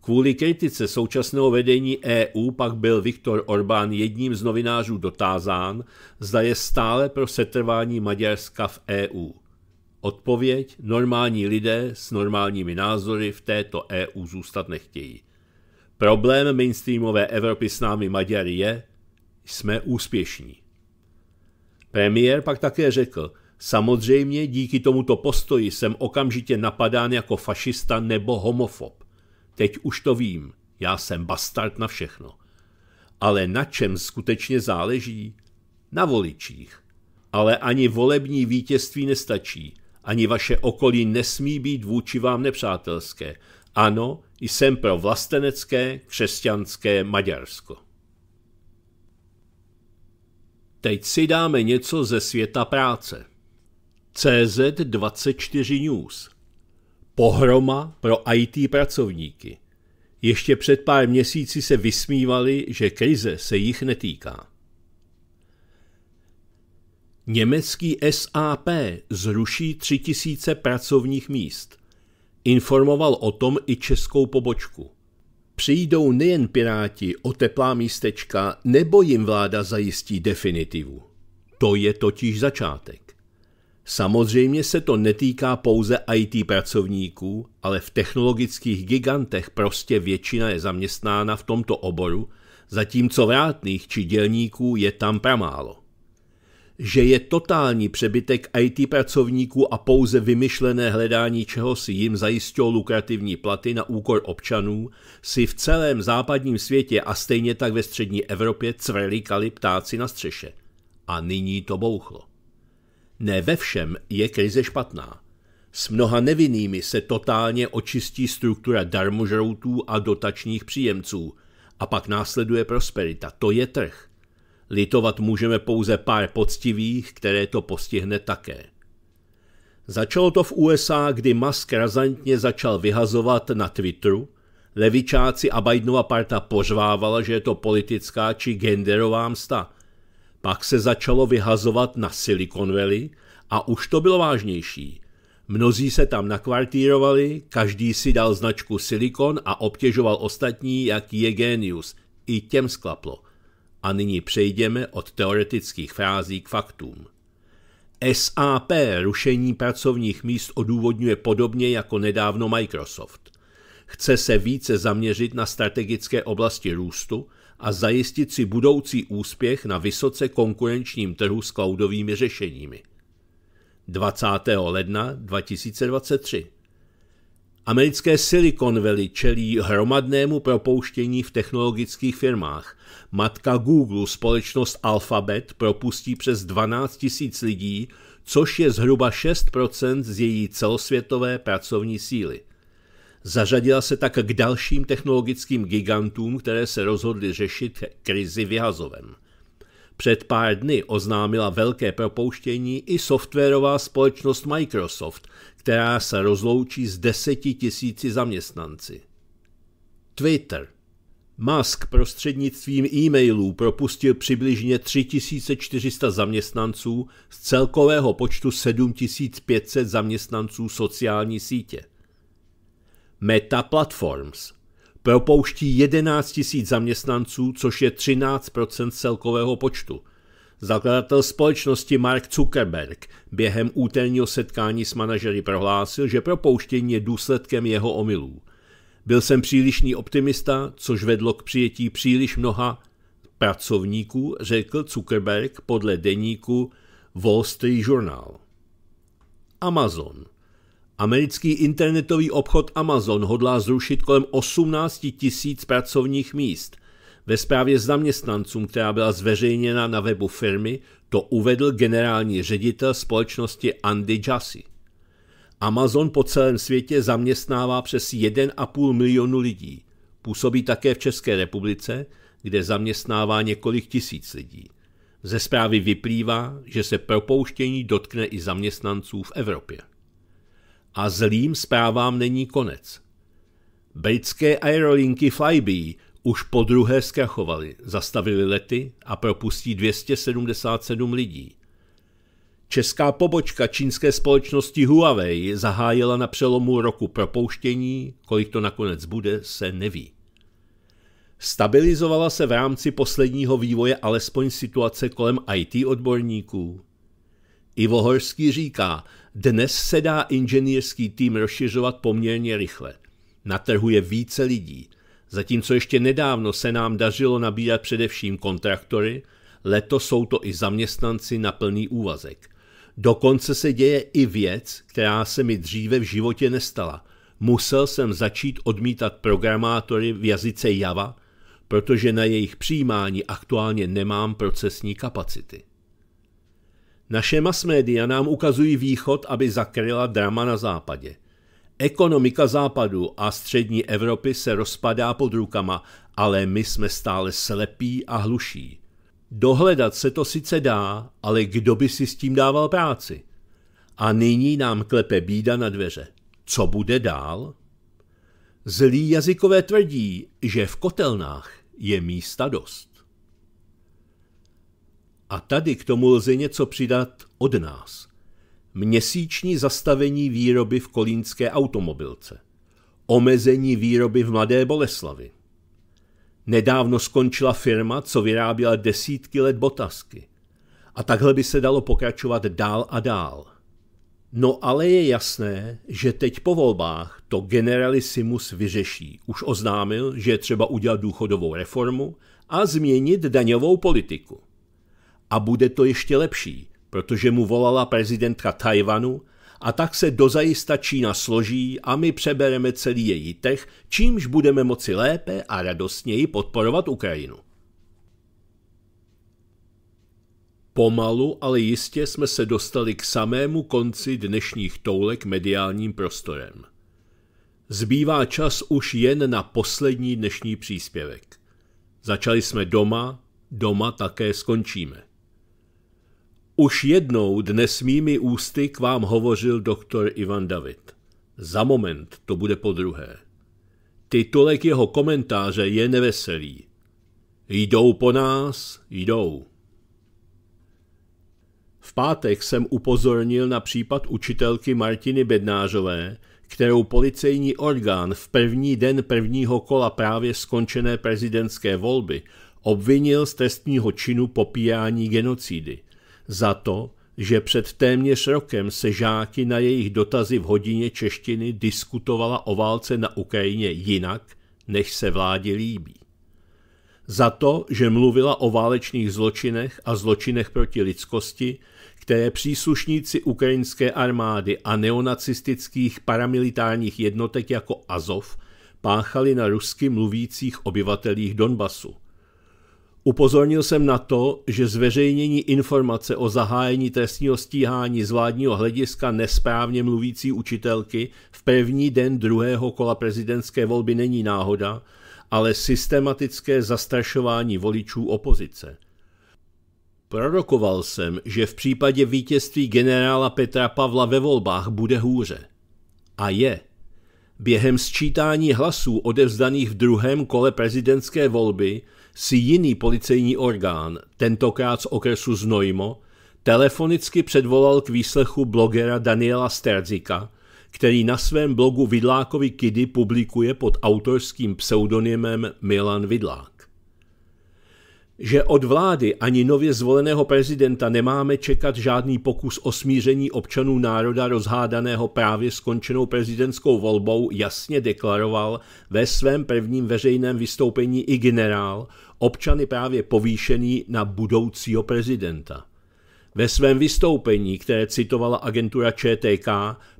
Kvůli kritice současného vedení EU pak byl Viktor Orbán jedním z novinářů dotázán, zda je stále pro setrvání Maďarska v EU. Odpověď normální lidé s normálními názory v této EU zůstat nechtějí. Problém mainstreamové Evropy s námi Maďary je, jsme úspěšní. Premiér pak také řekl, samozřejmě díky tomuto postoji jsem okamžitě napadán jako fašista nebo homofob. Teď už to vím, já jsem bastard na všechno. Ale na čem skutečně záleží? Na voličích. Ale ani volební vítězství nestačí, ani vaše okolí nesmí být vůči vám nepřátelské. Ano, jsem pro vlastenecké, křesťanské Maďarsko. Teď si dáme něco ze světa práce. CZ24 News Pohroma pro IT pracovníky. Ještě před pár měsíci se vysmívali, že krize se jich netýká. Německý SAP zruší 3000 pracovních míst. Informoval o tom i českou pobočku. Přijdou nejen piráti o teplá místečka, nebo jim vláda zajistí definitivu. To je totiž začátek. Samozřejmě se to netýká pouze IT pracovníků, ale v technologických gigantech prostě většina je zaměstnána v tomto oboru, zatímco vrátných či dělníků je tam pramálo že je totální přebytek IT pracovníků a pouze vymyšlené hledání čeho si jim zajistil lukrativní platy na úkor občanů, si v celém západním světě a stejně tak ve střední Evropě cvrlíkali ptáci na střeše. A nyní to bouchlo. Ne ve všem je krize špatná. S mnoha nevinnými se totálně očistí struktura darmožroutů a dotačních příjemců – a pak následuje prosperita. To je trh. Litovat můžeme pouze pár poctivých, které to postihne také. Začalo to v USA, kdy Musk razantně začal vyhazovat na Twitteru, levičáci a Bidenova parta pořvávala, že je to politická či genderová msta. Pak se začalo vyhazovat na Silicon Valley a už to bylo vážnější. Mnozí se tam nakvartírovali, každý si dal značku Silicon a obtěžoval ostatní, jaký je genius. I těm sklaplo. A nyní přejdeme od teoretických frází k faktům. SAP rušení pracovních míst odůvodňuje podobně jako nedávno Microsoft. Chce se více zaměřit na strategické oblasti růstu a zajistit si budoucí úspěch na vysoce konkurenčním trhu s cloudovými řešeními. 20. ledna 2023 Americké Silicon Valley čelí hromadnému propouštění v technologických firmách. Matka Google, společnost Alphabet, propustí přes 12 000 lidí, což je zhruba 6 z její celosvětové pracovní síly. Zařadila se tak k dalším technologickým gigantům, které se rozhodly řešit krizi vyhazovem. Před pár dny oznámila velké propouštění i softwarová společnost Microsoft, která se rozloučí s deseti tisíci zaměstnanci. Twitter. Musk prostřednictvím e-mailů propustil přibližně 3400 zaměstnanců z celkového počtu 7500 zaměstnanců sociální sítě. Meta Platforms propouští 11 000 zaměstnanců, což je 13 celkového počtu – Zakladatel společnosti Mark Zuckerberg během úterního setkání s manažery prohlásil, že propouštění je důsledkem jeho omylů. Byl jsem přílišný optimista, což vedlo k přijetí příliš mnoha pracovníků, řekl Zuckerberg podle deníku Wall Street Journal. Amazon. Americký internetový obchod Amazon hodlá zrušit kolem 18 tisíc pracovních míst – ve zprávě zaměstnancům, která byla zveřejněna na webu firmy, to uvedl generální ředitel společnosti Andy Jassy. Amazon po celém světě zaměstnává přes 1,5 milionu lidí. Působí také v České republice, kde zaměstnává několik tisíc lidí. Ze zprávy vyplývá, že se propouštění dotkne i zaměstnanců v Evropě. A zlým zprávám není konec. Britské aerolinky Flybe už po druhé zkrachovali, zastavili lety a propustí 277 lidí. Česká pobočka čínské společnosti Huawei zahájila na přelomu roku propouštění, kolik to nakonec bude, se neví. Stabilizovala se v rámci posledního vývoje alespoň situace kolem IT odborníků. Ivo Horský říká, dnes se dá inženýrský tým rozšiřovat poměrně rychle. Na trhu je více lidí, Zatímco ještě nedávno se nám dařilo nabírat především kontraktory, letos jsou to i zaměstnanci na plný úvazek. Dokonce se děje i věc, která se mi dříve v životě nestala. Musel jsem začít odmítat programátory v jazyce Java, protože na jejich přijímání aktuálně nemám procesní kapacity. Naše masmédia nám ukazují východ, aby zakryla drama na západě. Ekonomika západu a střední Evropy se rozpadá pod rukama, ale my jsme stále slepí a hluší. Dohledat se to sice dá, ale kdo by si s tím dával práci? A nyní nám klepe bída na dveře. Co bude dál? Zlí jazykové tvrdí, že v kotelnách je místa dost. A tady k tomu lze něco přidat od nás – měsíční zastavení výroby v kolínské automobilce, omezení výroby v Mladé Boleslavi. Nedávno skončila firma, co vyráběla desítky let botasky. A takhle by se dalo pokračovat dál a dál. No ale je jasné, že teď po volbách to generalisimus vyřeší. Už oznámil, že je třeba udělat důchodovou reformu a změnit daňovou politiku. A bude to ještě lepší, protože mu volala prezidentka Tajvanu a tak se dozajista Čína složí a my přebereme celý její tech, čímž budeme moci lépe a radostněji podporovat Ukrajinu. Pomalu, ale jistě jsme se dostali k samému konci dnešních toulek mediálním prostorem. Zbývá čas už jen na poslední dnešní příspěvek. Začali jsme doma, doma také skončíme. Už jednou dnes mými ústy k vám hovořil doktor Ivan David. Za moment to bude po druhé. Titulek jeho komentáře je neveselý. Jdou po nás, jdou. V pátek jsem upozornil na případ učitelky Martiny Bednářové, kterou policejní orgán v první den prvního kola právě skončené prezidentské volby obvinil z trestního činu popíjání genocidy za to, že před téměř rokem se žáky na jejich dotazy v hodině češtiny diskutovala o válce na Ukrajině jinak, než se vládě líbí. Za to, že mluvila o válečných zločinech a zločinech proti lidskosti, které příslušníci ukrajinské armády a neonacistických paramilitárních jednotek jako Azov páchali na rusky mluvících obyvatelích Donbasu – Upozornil jsem na to, že zveřejnění informace o zahájení trestního stíhání z vládního hlediska nesprávně mluvící učitelky v první den druhého kola prezidentské volby není náhoda, ale systematické zastrašování voličů opozice. Prorokoval jsem, že v případě vítězství generála Petra Pavla ve volbách bude hůře. A je. Během sčítání hlasů odevzdaných v druhém kole prezidentské volby si jiný policejní orgán, tentokrát z okresu Znojmo, telefonicky předvolal k výslechu blogera Daniela Sterzika, který na svém blogu Vidlákovi Kidy publikuje pod autorským pseudonymem Milan Vidlák. Že od vlády ani nově zvoleného prezidenta nemáme čekat žádný pokus o smíření občanů národa rozhádaného právě skončenou prezidentskou volbou, jasně deklaroval ve svém prvním veřejném vystoupení i generál, občany právě povýšený na budoucího prezidenta. Ve svém vystoupení, které citovala agentura ČTK,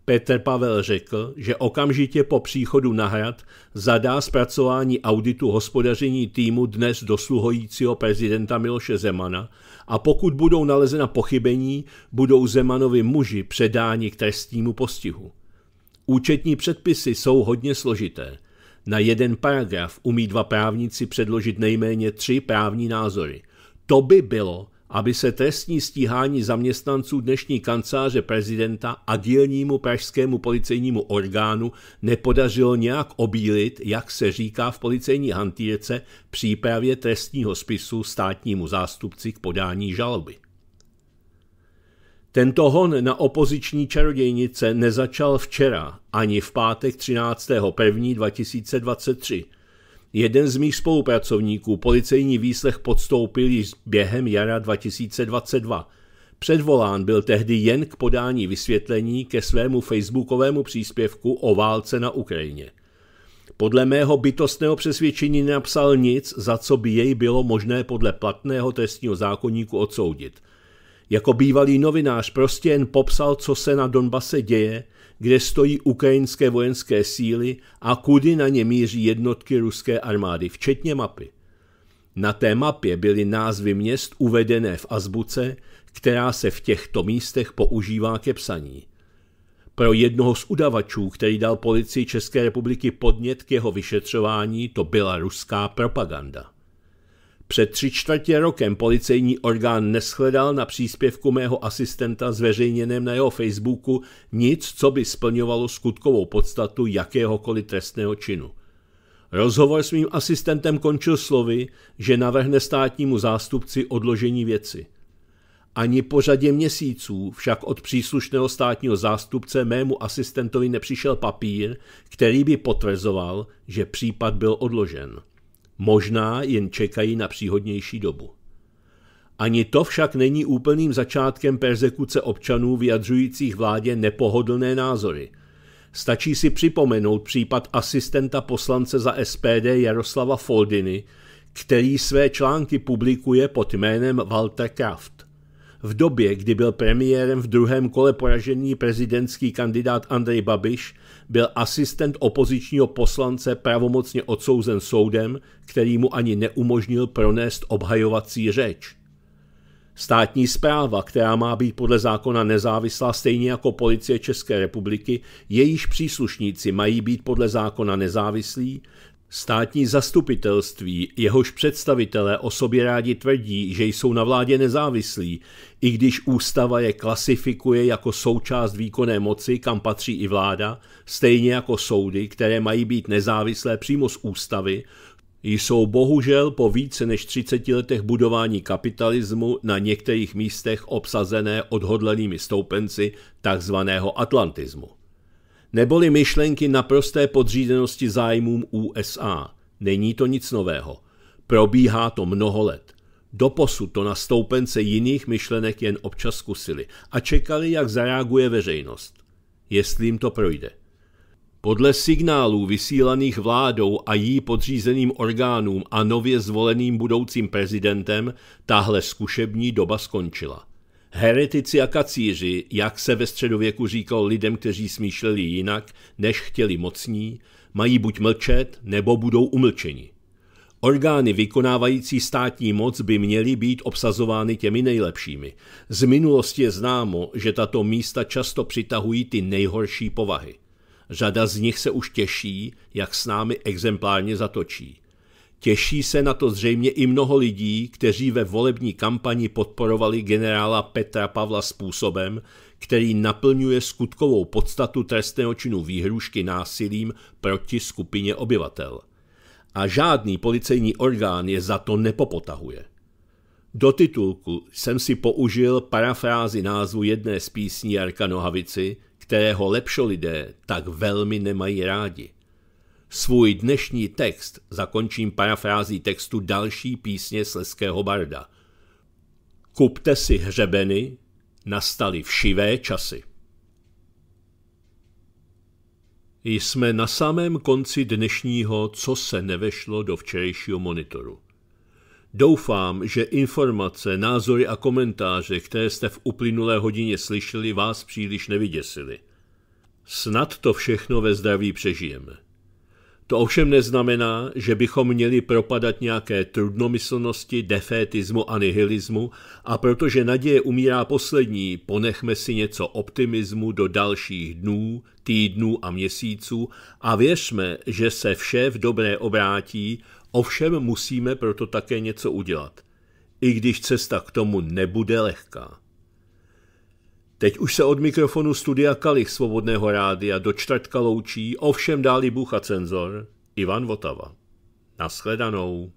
Petr Pavel řekl, že okamžitě po příchodu na hrad zadá zpracování auditu hospodaření týmu dnes dosluhojícího prezidenta Miloše Zemana a pokud budou nalezena pochybení, budou Zemanovi muži předáni k trestnímu postihu. Účetní předpisy jsou hodně složité. Na jeden paragraf umí dva právníci předložit nejméně tři právní názory. To by bylo, aby se trestní stíhání zaměstnanců dnešní kanceláře prezidenta a dílnímu pražskému policejnímu orgánu nepodařilo nějak obílit, jak se říká v policejní hantýrce, přípravě trestního spisu státnímu zástupci k podání žaloby. Tento hon na opoziční čarodějnice nezačal včera, ani v pátek 13. 1. 2023. Jeden z mých spolupracovníků policejní výslech podstoupil již během jara 2022. Předvolán byl tehdy jen k podání vysvětlení ke svému facebookovému příspěvku o válce na Ukrajině. Podle mého bytostného přesvědčení nenapsal nic, za co by jej bylo možné podle platného trestního zákonníku odsoudit – jako bývalý novinář prostě jen popsal, co se na Donbase děje, kde stojí ukrajinské vojenské síly a kudy na ně míří jednotky ruské armády, včetně mapy. Na té mapě byly názvy měst uvedené v azbuce, která se v těchto místech používá ke psaní. Pro jednoho z udavačů, který dal policii České republiky podnět k jeho vyšetřování, to byla ruská propaganda. Před tři čtvrtě rokem policejní orgán neschledal na příspěvku mého asistenta zveřejněném na jeho Facebooku nic, co by splňovalo skutkovou podstatu jakéhokoliv trestného činu. Rozhovor s mým asistentem končil slovy, že navrhne státnímu zástupci odložení věci. Ani po řadě měsíců však od příslušného státního zástupce mému asistentovi nepřišel papír, který by potvrzoval, že případ byl odložen. Možná jen čekají na příhodnější dobu. Ani to však není úplným začátkem persekuce občanů vyjadřujících vládě nepohodlné názory. Stačí si připomenout případ asistenta poslance za SPD Jaroslava Foldiny, který své články publikuje pod jménem Walter Kraft v době, kdy byl premiérem v druhém kole poražený prezidentský kandidát Andrej Babiš, byl asistent opozičního poslance pravomocně odsouzen soudem, který mu ani neumožnil pronést obhajovací řeč. Státní zpráva, která má být podle zákona nezávislá stejně jako policie České republiky, jejíž příslušníci mají být podle zákona nezávislí, Státní zastupitelství, jehož představitelé o sobě rádi tvrdí, že jsou na vládě nezávislí, i když ústava je klasifikuje jako součást výkonné moci, kam patří i vláda, stejně jako soudy, které mají být nezávislé přímo z ústavy, jsou bohužel po více než 30 letech budování kapitalismu na některých místech obsazené odhodlenými stoupenci tzv. atlantismu neboli myšlenky naprosté podřízenosti zájmům USA. Není to nic nového. Probíhá to mnoho let. Doposud to na stoupence jiných myšlenek jen občas zkusili a čekali, jak zareaguje veřejnost. Jestli jim to projde. Podle signálů vysílaných vládou a jí podřízeným orgánům a nově zvoleným budoucím prezidentem tahle zkušební doba skončila. Heretici a kacíři, jak se ve středověku říkal lidem, kteří smýšleli jinak, než chtěli mocní, mají buď mlčet, nebo budou umlčeni. Orgány vykonávající státní moc by měly být obsazovány těmi nejlepšími. Z minulosti je známo, že tato místa často přitahují ty nejhorší povahy. Řada z nich se už těší, jak s námi exemplárně zatočí. Těší se na to zřejmě i mnoho lidí, kteří ve volební kampani podporovali generála Petra Pavla způsobem, který naplňuje skutkovou podstatu trestného činu výhrušky násilím proti skupině obyvatel. A žádný policejní orgán je za to nepopotahuje. Do titulku jsem si použil parafrázi názvu jedné z písní Jarka Nohavici, kterého lidé tak velmi nemají rádi. Svůj dnešní text zakončím parafrází textu další písně Sleského barda. Kupte si hřebeny, nastaly všivé časy. Jsme na samém konci dnešního, co se nevešlo do včerejšího monitoru. Doufám, že informace, názory a komentáře, které jste v uplynulé hodině slyšeli, vás příliš nevyděsily. Snad to všechno ve zdraví přežijeme. To ovšem neznamená, že bychom měli propadat nějaké trudnomyslnosti, defétismu a nihilismu a protože naděje umírá poslední, ponechme si něco optimismu do dalších dnů, týdnů a měsíců a věřme, že se vše v dobré obrátí, ovšem musíme proto také něco udělat. I když cesta k tomu nebude lehká. Teď už se od mikrofonu studia Kalich Svobodného rádia do čtvrtka loučí, ovšem dáli bucha cenzor, Ivan Votava. Naschledanou.